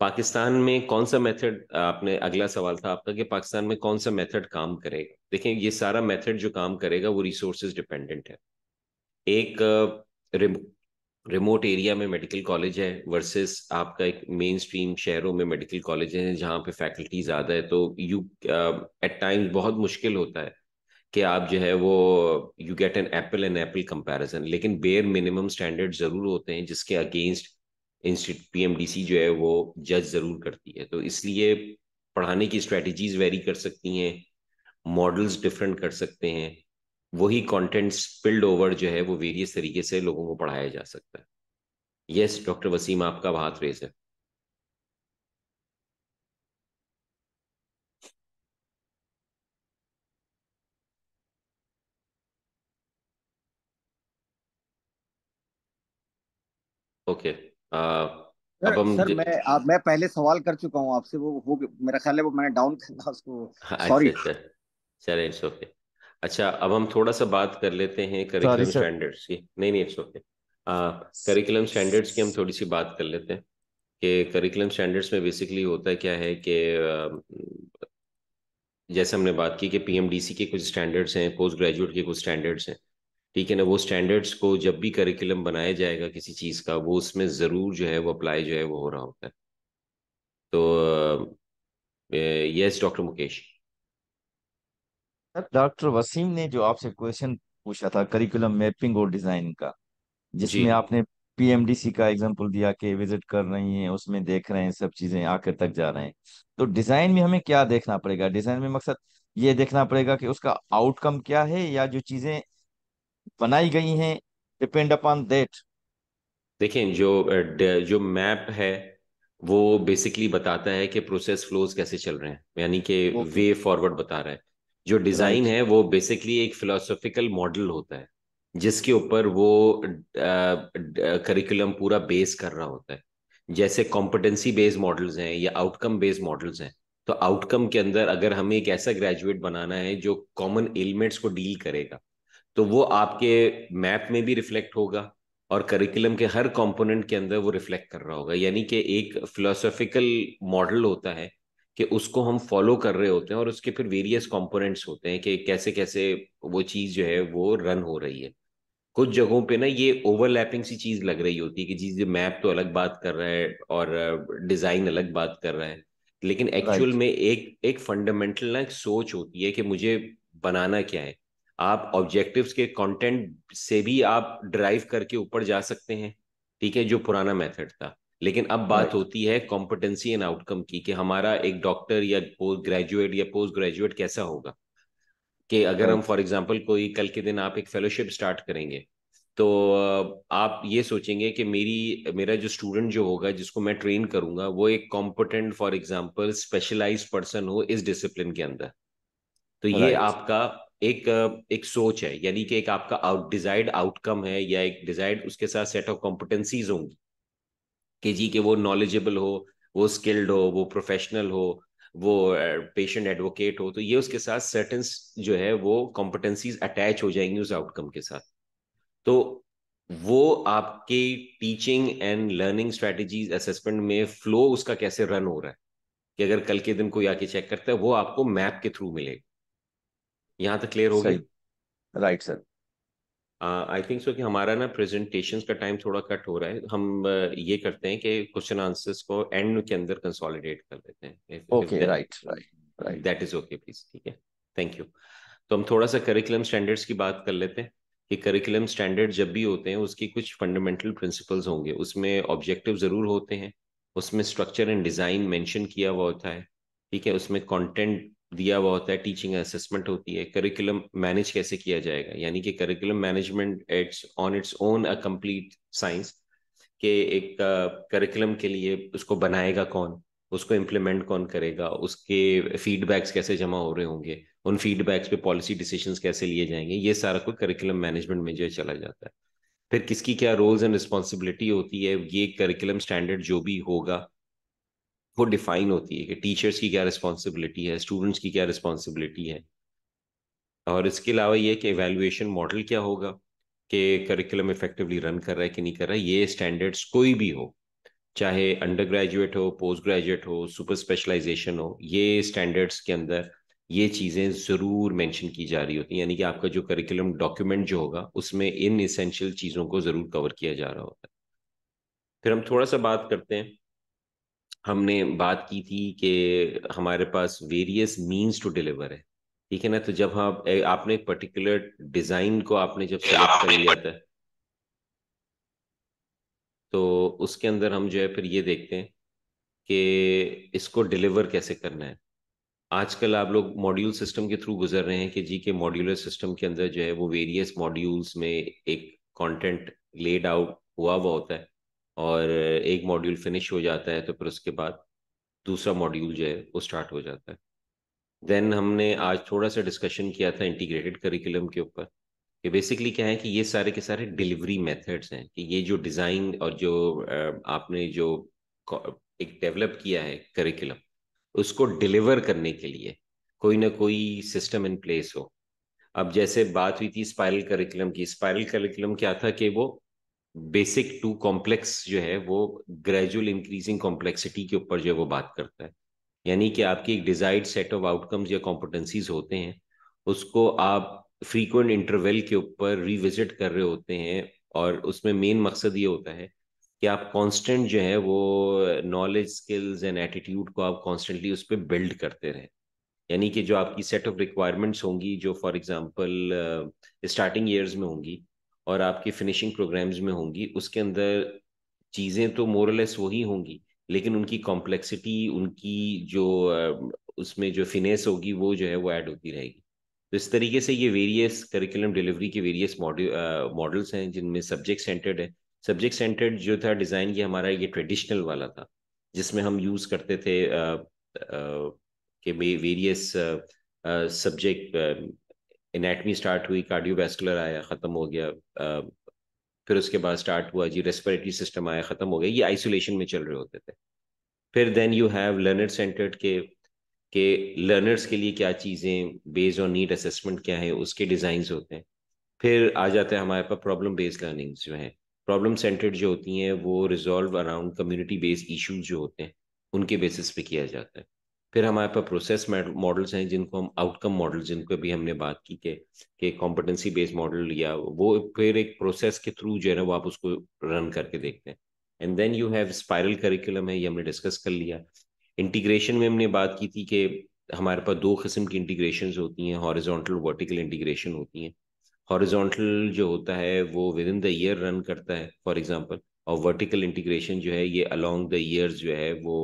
पाकिस्तान में कौन सा मेथड आपने अगला सवाल था आपका कि पाकिस्तान में कौन सा मेथड काम करेगा देखें ये सारा मेथड जो काम करेगा वो रिसोर्सेज डिपेंडेंट है एक uh, रिमोट एरिया में मेडिकल कॉलेज है वर्सेस आपका एक मेन स्ट्रीम शहरों में मेडिकल कॉलेज है जहाँ पे फैकल्टी ज़्यादा है तो यू एट टाइम्स बहुत मुश्किल होता है कि आप जो है वो you get an apple and apple comparison लेकिन बेयर मिनिमम स्टैंडर्ड ज़रूर होते हैं जिसके अगेंस्ट इंस्टीट पी जो है वो जज ज़रूर करती है तो इसलिए पढ़ाने की स्ट्रेटजीज वेरी कर सकती हैं मॉडल्स डिफरेंट कर सकते हैं वही कंटेंट स्पिल्ड ओवर जो है वो वेरियस तरीके से लोगों को पढ़ाया जा सकता है यस डॉक्टर वसीम आपका हाथ रेज है ओके okay. uh, अब हम सर मैं आ, मैं पहले सवाल कर चुका हूं आपसे वो हो मेरा ख्याल है वो मैंने डाउन कर दिया उसको सॉरी चलें इट्स ओके अच्छा अब हम थोड़ा सा बात कर लेते हैं करिकुलम स्टैंडर्ड्स की नहीं नहीं इट्स ओके करिकुलम स्टैंडर्ड्स की हम थोड़ी सी बात कर लेते हैं कि करिकुलम स्टैंडर्ड्स में बेसिकली होता है क्या है कि जैसे हमने बात की कि पीएमडीसी के कुछ स्टैंडर्ड्स हैं पोस्ट ग्रेजुएट के कुछ स्टैंडर्ड्स हैं ठीक है ना वो स्टैंडर्ड्स को जब भी करिकुलम बनाया जाएगा किसी चीज़ का वो उसमें ज़रूर जो है वो अप्लाई जो है वो हो रहा होता है तो yes doctor Mukesh doctor Wasim ने जो आपसे क्वेश्चन पूछा था करिकुलम मैपिंग और डिजाइन का जिसमें आपने पीएमडीसी का एग्जांपल दिया कि विजिट कर रही हैं उसमें देख रहे हैं सब चीजें आखिर तक जा रहे हैं तो डिजाइन में हमें क्या देखना पड़ेगा डिजाइन में मकसद ये देखना पड़ेगा कि उसका आउटकम क्या है या जो चीजें बनाई गई हैं डिपेंड अपॉन दैट देखें जो जो मैप है वो बेसिकली बताता है कि प्रोसेस फ्लोज कैसे चल रहे हैं यानी कि वे फॉरवर्ड बता रहा है जो डिजाइन है वो बेसिकली एक फिलोसॉफिकल मॉडल होता है जिसके ऊपर वो करिकुलम पूरा बेस कर रहा होता है जैसे कॉम्पिटेंसी बेस्ड मॉडल्स हैं या आउटकम बेस्ड मॉडल्स हैं तो आउटकम के अंदर अगर हमें एक ऐसा ग्रेजुएट बनाना है जो कॉमन एलिमेंट्स को डील करेगा तो वो आपके मैप में भी रिफ्लेक्ट होगा और करिकुलम के हर कंपोनेंट के अंदर वो रिफ्लेक्ट कर रहा होगा यानी कि एक फिलोसॉफिकल मॉडल होता है कि उसको हम फॉलो कर रहे होते हैं और उसके फिर वेरियस कंपोनेंट्स होते हैं कि कैसे कैसे वो चीज़ जो है वो रन हो रही है कुछ जगहों पे ना ये ओवरलैपिंग सी चीज़ लग रही होती है कि जी मैप तो अलग बात कर रहा है और डिज़ाइन अलग बात कर रहा है लेकिन एक्चुअल right. में एक एक फंडामेंटल ना एक सोच होती है कि मुझे बनाना क्या है आप ऑब्जेक्टिव्स के कंटेंट से भी आप ड्राइव करके ऊपर जा सकते हैं ठीक है जो पुराना मेथड था लेकिन अब बात right. होती है कॉम्पिटेंसी एंड आउटकम की कि हमारा एक डॉक्टर या पोस्ट ग्रेजुएट या पोस्ट ग्रेजुएट कैसा होगा कि अगर right. हम फॉर एग्जांपल कोई कल के दिन आप एक फेलोशिप स्टार्ट करेंगे तो आप ये सोचेंगे कि मेरी मेरा जो स्टूडेंट जो होगा जिसको मैं ट्रेन करूंगा वो एक competent for example specialise person हो इस डिसिप्लिन के अंदर तो right. ये आपका एक एक सोच है यानी कि एक आपका आउट डिजायर्ड आउटकम है या एक डिजायर्ड उसके साथ सेट ऑफ कॉम्पिटेंसीज होंगी कि जी के वो नॉलेजेबल हो वो स्किल्ड हो वो प्रोफेशनल हो वो पेशेंट एडवोकेट हो तो ये उसके साथ सर्टन जो है वो कॉम्पिटेंसीज अटैच हो जाएंगी उस आउटकम के साथ तो वो आपके teaching and learning strategies assessment में फ्लो उसका कैसे रन हो रहा है कि अगर कल के दिन कोई आके चेक करता है वो आपको मैप के थ्रू मिलेगा यहाँ तक क्लियर हो गई right sir I think so कि हमारा ना प्रेजेंटेशंस का टाइम थोड़ा कट हो रहा है हम uh, ये करते हैं कि क्वेश्चन आंसर्स को एंड के अंदर कंसोलिडेट कर लेते हैं okay right right right that is okay please ठीक है थैंक यू तो हम थोड़ा सा करिकुलम स्टैंडर्ड्स की बात कर लेते हैं कि करिकुलम स्टैंडर्ड जब भी होते हैं उसकी कुछ फंडामेंटल प्रिंसिपल्स होंगे उसमें ऑब्जेक्टिव ज़रूर होते हैं उसमें स्ट्रक्चर एंड डिज़ाइन मेंशन किया हुआ होता है ठीक है उसमें कंटेंट दिया हुआ होता है टीचिंग असेसमेंट होती है करिकुलम मैनेज कैसे किया जाएगा यानी कि curriculum management it's on its own a complete science के एक करिकुलम uh, के लिए उसको बनाएगा कौन उसको इम्प्लीमेंट कौन करेगा उसके फीडबैक्स कैसे जमा हो रहे होंगे उन फीडबैक्स पे पॉलिसी डिसीजन कैसे लिए जाएंगे ये सारा कुछ करिकुलम मैनेजमेंट में जो है चला जाता है फिर किसकी क्या रोल्स एंड रिस्पॉन्सिबिलिटी होती है ये करिकुलम स्टैंडर्ड जो भी होगा वो डिफाइन होती है कि टीचर्स की क्या रिस्पॉन्सिबिलिटी है स्टूडेंट्स की क्या रिस्पॉन्सिबिलिटी है और इसके अलावा ये कि एवेल्यूशन मॉडल क्या होगा कि करिकुलम इफेक्टिवली रन कर रहा है कि नहीं कर रहा है ये स्टैंडर्ड्स कोई भी हो चाहे अंडर ग्रेजुएट हो पोस्ट ग्रेजुएट हो सुपर स्पेशलाइजेशन हो ये स्टैंडर्ड्स के अंदर ये चीज़ें ज़रूर मेंशन की जा रही होती हैं यानी कि आपका जो करिकुलम डॉक्यूमेंट जो होगा उसमें इन इसेंशियल चीज़ों को ज़रूर कवर किया जा रहा होता है फिर हम थोड़ा सा बात करते हैं हमने बात की थी कि हमारे पास वेरियस मीन्स टू डिलीवर है ठीक है ना तो जब हाँ, आपने एक पर्टिकुलर डिजाइन को आपने जब सिलेक्ट कर लिया था तो उसके अंदर हम जो है फिर ये देखते हैं कि इसको डिलीवर कैसे करना है आजकल आप लोग मॉड्यूल सिस्टम के थ्रू गुजर रहे हैं कि जी के मॉड्यूलर सिस्टम के अंदर जो है वो वेरियस मॉड्यूल्स में एक कंटेंट लेड आउट हुआ हुआ होता है और एक मॉड्यूल फिनिश हो जाता है तो फिर उसके बाद दूसरा मॉड्यूल जो है वो स्टार्ट हो जाता है देन हमने आज थोड़ा सा डिस्कशन किया था इंटीग्रेटेड करिकुलम के ऊपर कि बेसिकली क्या है कि ये सारे के सारे डिलीवरी मेथड्स हैं कि ये जो डिज़ाइन और जो आपने जो एक डेवलप किया है करिकुलम उसको डिलीवर करने के लिए कोई ना कोई सिस्टम इन प्लेस हो अब जैसे बात हुई थी स्पायरल करिकुलम की स्पायरल करिकुलम क्या था कि वो बेसिक टू कॉम्प्लेक्स जो है वो ग्रेजुअल इंक्रीजिंग कॉम्प्लेक्सिटी के ऊपर जो है वो बात करता है यानी कि आपकी एक डिज़ाइड सेट ऑफ आउटकम्स या कॉम्पिटेंसीज होते हैं उसको आप फ्रीक्वेंट इंटरवल के ऊपर रिविजिट कर रहे होते हैं और उसमें मेन मकसद ये होता है कि आप कांस्टेंट जो है वो नॉलेज स्किल्स एंड एटीट्यूड को आप कांस्टेंटली उस पर बिल्ड करते रहें यानी कि जो आपकी सेट ऑफ रिक्वायरमेंट्स होंगी जो फॉर एग्जांपल स्टार्टिंग ईयर्स में होंगी और आपकी फिनिशिंग प्रोग्राम्स में होंगी उसके अंदर चीज़ें तो मोरलेस वही होंगी लेकिन उनकी कॉम्प्लेक्सिटी उनकी जो उसमें जो फिनेस होगी वो जो है वो ऐड होती रहेगी तो इस तरीके से ये वेरियस करिकुलम डिलीवरी के वेरियस मॉडल्स हैं जिनमें सब्जेक्ट सेंटर्ड है सब्जेक्ट सेंटर्ड जो था डिज़ाइन ये हमारा ये ट्रेडिशनल वाला था जिसमें हम यूज़ करते थे के वेरियस सब्जेक्ट एनेटमी स्टार्ट हुई कार्डियोवेस्कुलर आया ख़त्म हो गया आ, फिर उसके बाद स्टार्ट हुआ जी रेस्पिरेटरी सिस्टम आया ख़त्म हो गया ये आइसोलेशन में चल रहे होते थे फिर then you have learner centred के के लर्नर्स के लिए क्या चीज़ें बेस्ड ऑन नीड असेसमेंट क्या है उसके डिज़ाइंस होते हैं फिर आ जाता है हमारे पास प्रॉब्लम बेस्ड लर्निंग जो है प्रॉब्लम सेंटर्ड जो होती हैं वो resolve around community based issues जो होते हैं उनके बेसिस पे किया जाता है फिर हमारे पास प्रोसेस मॉडल्स हैं जिनको हम आउटकम मॉडल जिनको भी हमने बात की के कि कॉम्पिटेंसी बेस्ड मॉडल लिया वो फिर एक प्रोसेस के थ्रू जो है ना वो आप उसको रन करके देखते हैं and then you have spiral curriculum है ये हमने डिस्कस कर लिया इंटीग्रेशन में हमने बात की थी कि हमारे पास दो किस्म की इंटीग्रेशन होती हैं हॉरिजोंटल वर्टिकल इंटीग्रेशन होती हैं हॉरिजोंटल जो होता है वो within the year run करता है फॉर एग्जाम्पल और वर्टिकल इंटीग्रेशन जो है ये अलोंग द ईयर जो है वो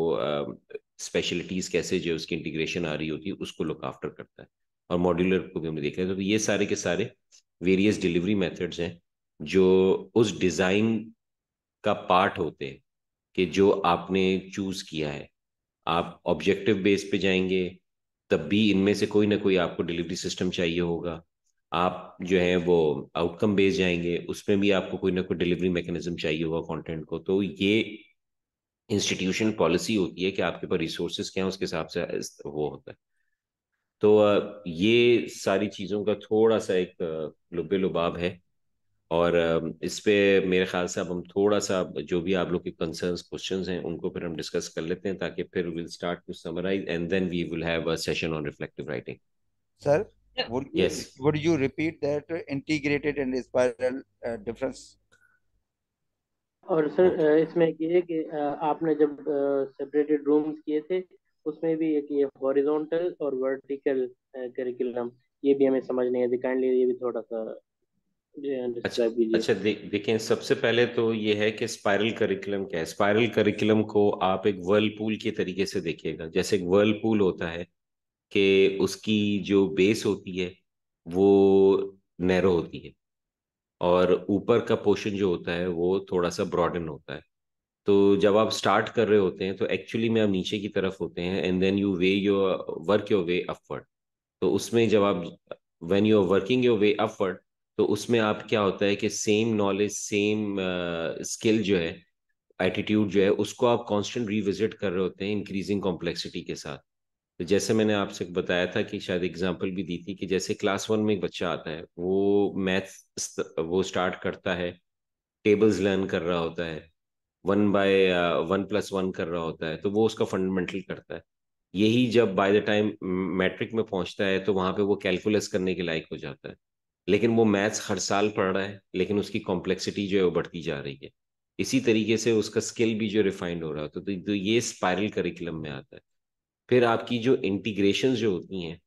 स्पेशलिटीज कैसे जो उसकी इंटीग्रेशन आ रही होती है उसको लुक आफ्टर करता है और मॉड्यूलर को भी हमने देख रहे हैं तो ये सारे के सारे वेरियस डिलीवरी मेथड्स हैं जो उस डिज़ाइन का पार्ट होते हैं कि जो आपने चूज किया है आप ऑब्जेक्टिव बेस पे जाएंगे तब भी इनमें से कोई ना कोई आपको डिलीवरी सिस्टम चाहिए होगा आप जो है वो आउटकम बेस जाएंगे उसमें भी आपको कोई ना कोई डिलीवरी मैकेनिज्म चाहिए होगा कंटेंट को तो ये इंस्टीट्यूशन पॉलिसी होती है कि आपके पास रिसोर्सेज क्या है उसके हिसाब से वो होता है तो ये सारी चीज़ों का थोड़ा सा एक लुबे लुबाब है और इस पर मेरे ख्याल से अब हम थोड़ा सा जो भी आप लोग के कंसर्न्स क्वेश्चन हैं उनको फिर हम डिस्कस कर लेते हैं ताकि फिर will start to summarise and then we will have a session on reflective writing sir would you repeat that integrated and spiral difference और सर इसमें ये कि आपने जब सेपरेटेड रूम्स किए थे उसमें भी एक ये हॉरिजॉन्टल और वर्टिकल करिकुलम ये भी हमें समझ नहीं है काइंडली ये भी थोड़ा सा हाँ, अच्छा, अच्छा दे, देखें सबसे पहले तो ये है कि स्पाइरल करिकुलम क्या है स्पाइरल करिकुलम को आप एक वर्लपूल के तरीके से देखिएगा जैसे एक वर्लपूल होता है कि उसकी जो बेस होती है वो नैरो होती है और ऊपर का पोर्शन जो होता है वो थोड़ा सा ब्रॉडन होता है तो जब आप स्टार्ट कर रहे होते हैं तो एक्चुअली में आप नीचे की तरफ होते हैं and then you way your work your way upward तो उसमें जब आप when you are working your way upward तो उसमें आप क्या होता है कि सेम नॉलेज सेम स्किल जो है एटीट्यूड जो है उसको आप कॉन्स्टेंट रिविजिट कर रहे होते हैं इंक्रीजिंग कॉम्प्लेक्सिटी के साथ तो जैसे मैंने आपसे बताया था कि शायद एग्जाम्पल भी दी थी कि जैसे क्लास वन में एक बच्चा आता है वो मैथ्स वो स्टार्ट करता है टेबल्स लर्न कर रहा होता है one by one plus one कर रहा होता है तो वो उसका फंडामेंटल करता है यही जब बाय द टाइम मैट्रिक में पहुंचता है तो वहाँ पे वो कैलकुलस करने के लायक हो जाता है लेकिन वो मैथ्स हर साल पढ़ रहा है लेकिन उसकी कॉम्प्लेक्सिटी जो है वो बढ़ती जा रही है इसी तरीके से उसका स्किल भी जो रिफाइंड हो रहा होता है तो, तो, तो ये स्पायरल करिकुलम में आता है फिर आपकी जो इंटीग्रेशन जो होती हैं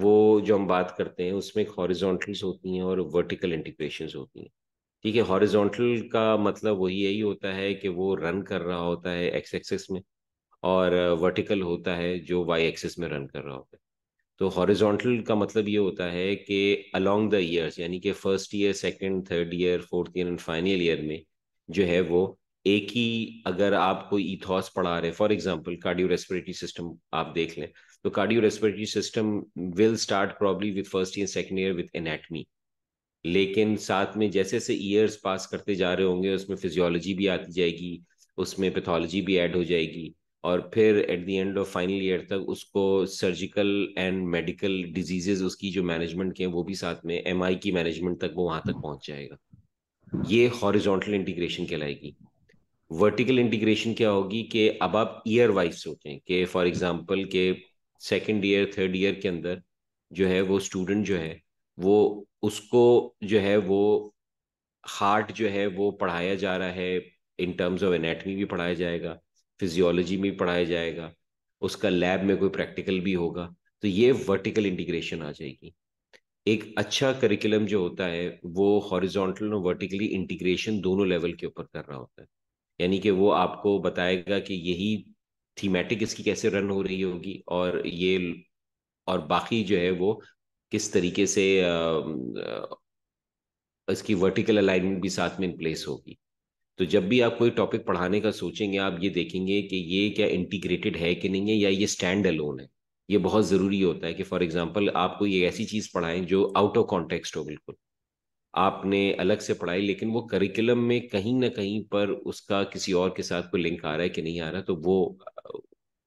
वो जो हम बात करते हैं उसमें एक हॉरिजोंटल्स होती हैं और वर्टिकल इंटीग्रेशन होती हैं ठीक है हॉरिजोंटल का मतलब वही यही होता है कि वो रन कर रहा होता है एक्स एक्सेस में और वर्टिकल होता है जो वाई एक्सेस में रन कर रहा होता है तो हॉरिजोंटल का मतलब ये होता है कि अलोंग द ईयर्स यानी कि first year second third year fourth year and final year में जो है वो एक ही अगर आप कोई इथॉस पढ़ा रहे for example cardio respiratory system आप देख लें तो cardio respiratory system will start probably with first year second year with anatomy लेकिन साथ में जैसे जैसे ईयर्स पास करते जा रहे होंगे उसमें फिजियोलॉजी भी आती जाएगी उसमें पैथोलॉजी भी ऐड हो जाएगी और फिर at the end of final year तक उसको सर्जिकल एंड मेडिकल डिजीजेज उसकी जो मैनेजमेंट के हैं वो भी साथ में एम की मैनेजमेंट तक वो वहां तक हम्म। पहुंच जाएगा ये हॉरिजॉन्टल इंटीग्रेशन कहलाएगी वर्टिकल इंटीग्रेशन क्या होगी कि अब आप ईयर वाइज सोचें कि फॉर एग्जांपल के सेकंड ईयर थर्ड ईयर के अंदर जो है वो स्टूडेंट जो है वो उसको जो है वो हार्ट जो है वो पढ़ाया जा रहा है इन टर्म्स ऑफ एनेटमी भी पढ़ाया जाएगा फिजियोलॉजी में भी पढ़ाया जाएगा उसका लैब में कोई प्रैक्टिकल भी होगा तो ये वर्टिकल इंटीग्रेशन आ जाएगी एक अच्छा करिकुलम जो होता है वो हॉरिजॉन्टल और वर्टिकली इंटीग्रेशन दोनों लेवल के ऊपर कर रहा होता है यानी कि वो आपको बताएगा कि यही थीमेटिक इसकी कैसे रन हो रही होगी और ये और बाकी जो है वो किस तरीके से इसकी वर्टिकल अलाइनमेंट भी साथ में इन प्लेस होगी तो जब भी आप कोई टॉपिक पढ़ाने का सोचेंगे आप ये देखेंगे कि ये क्या इंटीग्रेटेड है कि नहीं है या ये स्टैंड अलोन है ये बहुत ज़रूरी होता है कि फॉर एग्जाम्पल आप कोई ऐसी चीज़ पढ़ाएं जो आउट ऑफ कॉन्टेक्स्ट हो बिल्कुल आपने अलग से पढ़ाई लेकिन वो करिकुलम में कहीं ना कहीं पर उसका किसी और के साथ कोई लिंक आ रहा है कि नहीं आ रहा तो वो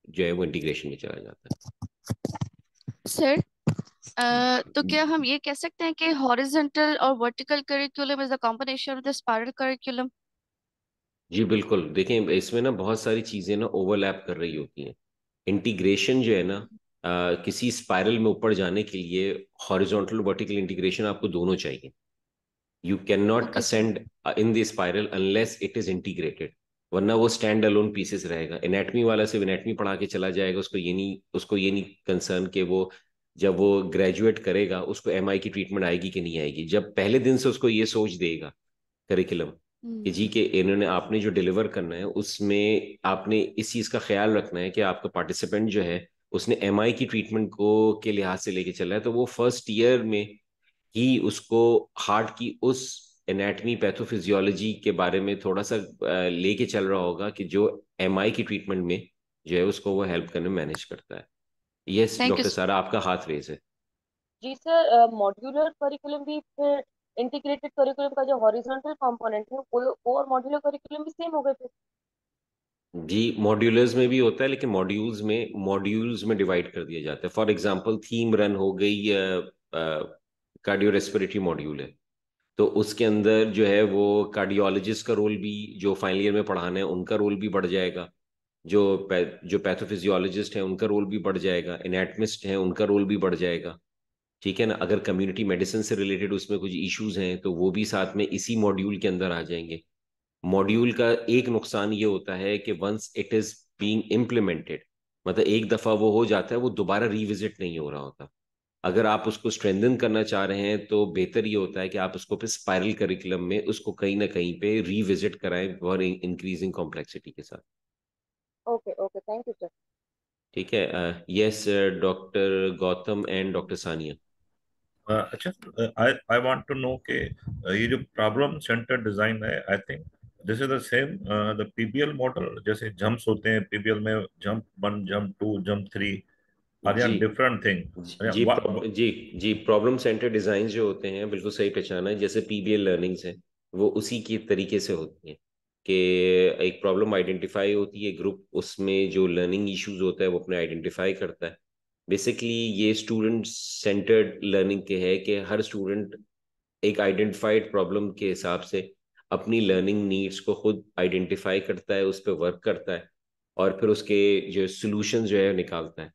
जो है वो इंटीग्रेशन में चला जाता है सर तो हम्म। क्या हम ये कह सकते हैं कि हॉरिजेंटल और vertical curriculum is the combination of the spiral curriculum जी बिल्कुल देखें इसमें ना बहुत सारी चीजें ना ओवरलैप कर रही होती हैं इंटीग्रेशन जो है ना आ, किसी स्पाइरल में ऊपर जाने के लिए हॉरिजॉन्टल वर्टिकल इंटीग्रेशन आपको दोनों चाहिए you can not ascend in the spiral unless it is integrated वरना वो स्टैंड अलोन पीसेस रहेगा एनेटमी वाला सिर्फ एनेटमी पढ़ा के चला जाएगा उसको ये नहीं उसको ये नहीं कंसर्न के वो जब वो ग्रेजुएट करेगा उसको एम की ट्रीटमेंट आएगी कि नहीं आएगी जब पहले दिन से उसको ये सोच देगा करिकुलम कि जी के इन्होंने आपने जो डिलीवर करना है उसमें आपने इस चीज़ का ख्याल रखना है कि आपका पार्टिसिपेंट जो है उसने एम की ट्रीटमेंट को के लिहाज से लेके चला है तो वो फर्स्ट ईयर में ही उसको हार्ट की उस एनाटमी पैथोफिजियोलॉजी के बारे में थोड़ा सा लेके चल रहा होगा कि जो एम की ट्रीटमेंट में जो है उसको वो हेल्प करने में मैनेज करता है यस डॉक्टर सारा आपका हाथ रेज है जी सर मॉड्यूलर करिकुलम भी फिर इंटीग्रेटेड करिकुलम का जो हॉरिजॉन्टल कंपोनेंट है वो और मॉड्यूलर करिकुलम भी सेम हो गए फिर जी मॉड्यूलर्स में भी होता है लेकिन मॉड्यूल्स में मॉड्यूल्स में डिवाइड कर दिया जाता है फॉर एग्जांपल थीम रन हो गई कार्डियोरेस्पिरेटरी मॉड्यूल है तो उसके अंदर जो है वो कार्डियोलॉजिस्ट का रोल भी जो फाइनल ईयर में पढ़ाना है उनका रोल भी बढ़ जाएगा जो पै, जो पैथोफिजियोलॉजिस्ट हैं उनका रोल भी बढ़ जाएगा एनेटमिस्ट हैं उनका रोल भी बढ़ जाएगा ठीक है ना अगर कम्युनिटी मेडिसिन से रिलेटेड उसमें कुछ इश्यूज हैं तो वो भी साथ में इसी मॉड्यूल के अंदर आ जाएंगे मॉड्यूल का एक नुकसान ये होता है कि once it is being implemented मतलब एक दफा वो हो जाता है वो दोबारा रिविजिट नहीं हो रहा होता अगर आप उसको स्ट्रेंथन करना चाह रहे हैं तो बेहतर ये होता है कि आप उसको फिर स्पायरल करिकुलम में उसको कहीं ना कहीं पे रिविजिट कराएं और इंक्रीजिंग कॉम्प्लेक्सिटी के साथ okay okay thank you sir ठीक है yes doctor Gautam and doctor Sania अच्छा I I want to know के ये जो प्रॉब्लम सेंटर डिजाइन है I think this is the same the PBL model जैसे जंप्स होते हैं पीबीएल में jump one jump two jump three Are they जी जी जी प्रॉब्लम सेंटर डिजाइन जो होते हैं बिल्कुल सही पहचाना है जैसे पीबीएल लर्निंग्स हैं वो उसी के तरीके से होती है कि एक प्रॉब्लम आइडेंटिफाई होती है ग्रुप उसमें जो लर्निंग इश्यूज होता है वो अपने आइडेंटिफाई करता है बेसिकली ये स्टूडेंट सेंटर्ड लर्निंग के है कि हर स्टूडेंट एक आइडेंटिफाइड प्रॉब्लम के हिसाब से अपनी लर्निंग नीड्स को खुद आइडेंटिफाई करता है उस पर वर्क करता है और फिर उसके जो सोल्यूशन जो है निकालता है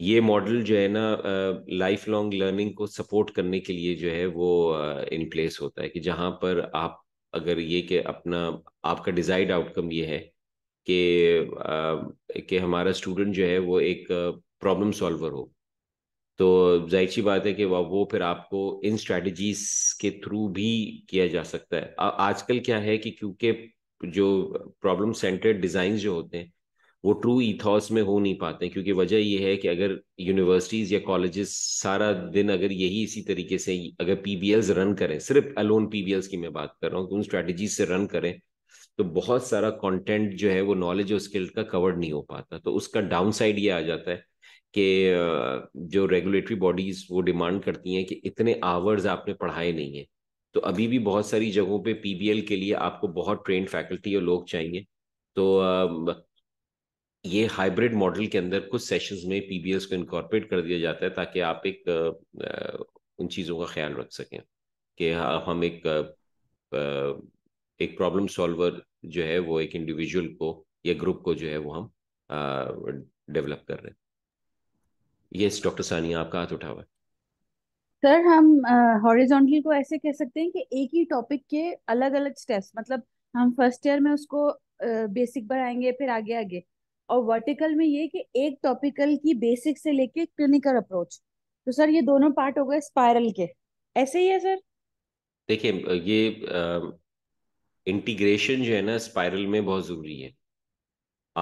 ये मॉडल जो है ना लाइफ लॉन्ग लर्निंग को सपोर्ट करने के लिए जो है वो इन प्लेस होता है कि जहाँ पर आप अगर ये कि अपना आपका डिज़ाइड आउटकम ये है कि कि हमारा स्टूडेंट जो है वो एक प्रॉब्लम सॉल्वर हो तो जाहिर सी बात है कि वो फिर आपको इन स्ट्रेटजीज के थ्रू भी किया जा सकता है आजकल क्या है कि क्योंकि जो प्रॉब्लम सेंटर्ड डिज़ाइन जो होते हैं वो ट्रू इथॉस में हो नहीं पाते क्योंकि वजह ये है कि अगर यूनिवर्सिटीज़ या कॉलेजेस सारा दिन अगर यही इसी तरीके से अगर पी रन करें सिर्फ अलोन पी की मैं बात कर रहा हूँ उन स्ट्रैटेजीज से रन करें तो बहुत सारा कंटेंट जो है वो नॉलेज और स्किल का कवर्ड नहीं हो पाता तो उसका डाउन साइड ये आ जाता है कि जो रेगुलेटरी बॉडीज वो डिमांड करती हैं कि इतने आवर्स आपने पढ़ाए नहीं है तो अभी भी बहुत सारी जगहों पे पीबीएल के लिए आपको बहुत ट्रेन फैकल्टी और लोग चाहिए तो ये हाइब्रिड मॉडल के अंदर कुछ सेशंस में पीबीएस को इनकॉर्पोरेट कर दिया जाता है ताकि आप एक उन चीज़ों का ख्याल रख सकें कि हम एक एक प्रॉब्लम सॉल्वर जो है वो एक इंडिविजुअल को या ग्रुप को जो है वो हम डेवलप कर रहे हैं यस डॉक्टर सानिया आपका हाथ उठा हुआ है सर हम हॉरिजॉन्टली uh, को ऐसे कह सकते हैं कि एक ही टॉपिक के अलग अलग स्टेप्स मतलब हम फर्स्ट ईयर में उसको बेसिक uh, पर फिर आगे आगे और वर्टिकल में ये कि एक टॉपिकल की बेसिक से लेके क्लिनिकल अप्रोच तो सर ये दोनों पार्ट हो गए स्पायरल के ऐसे ही है सर देखिए ये इंटीग्रेशन जो है ना स्पायरल में बहुत जरूरी है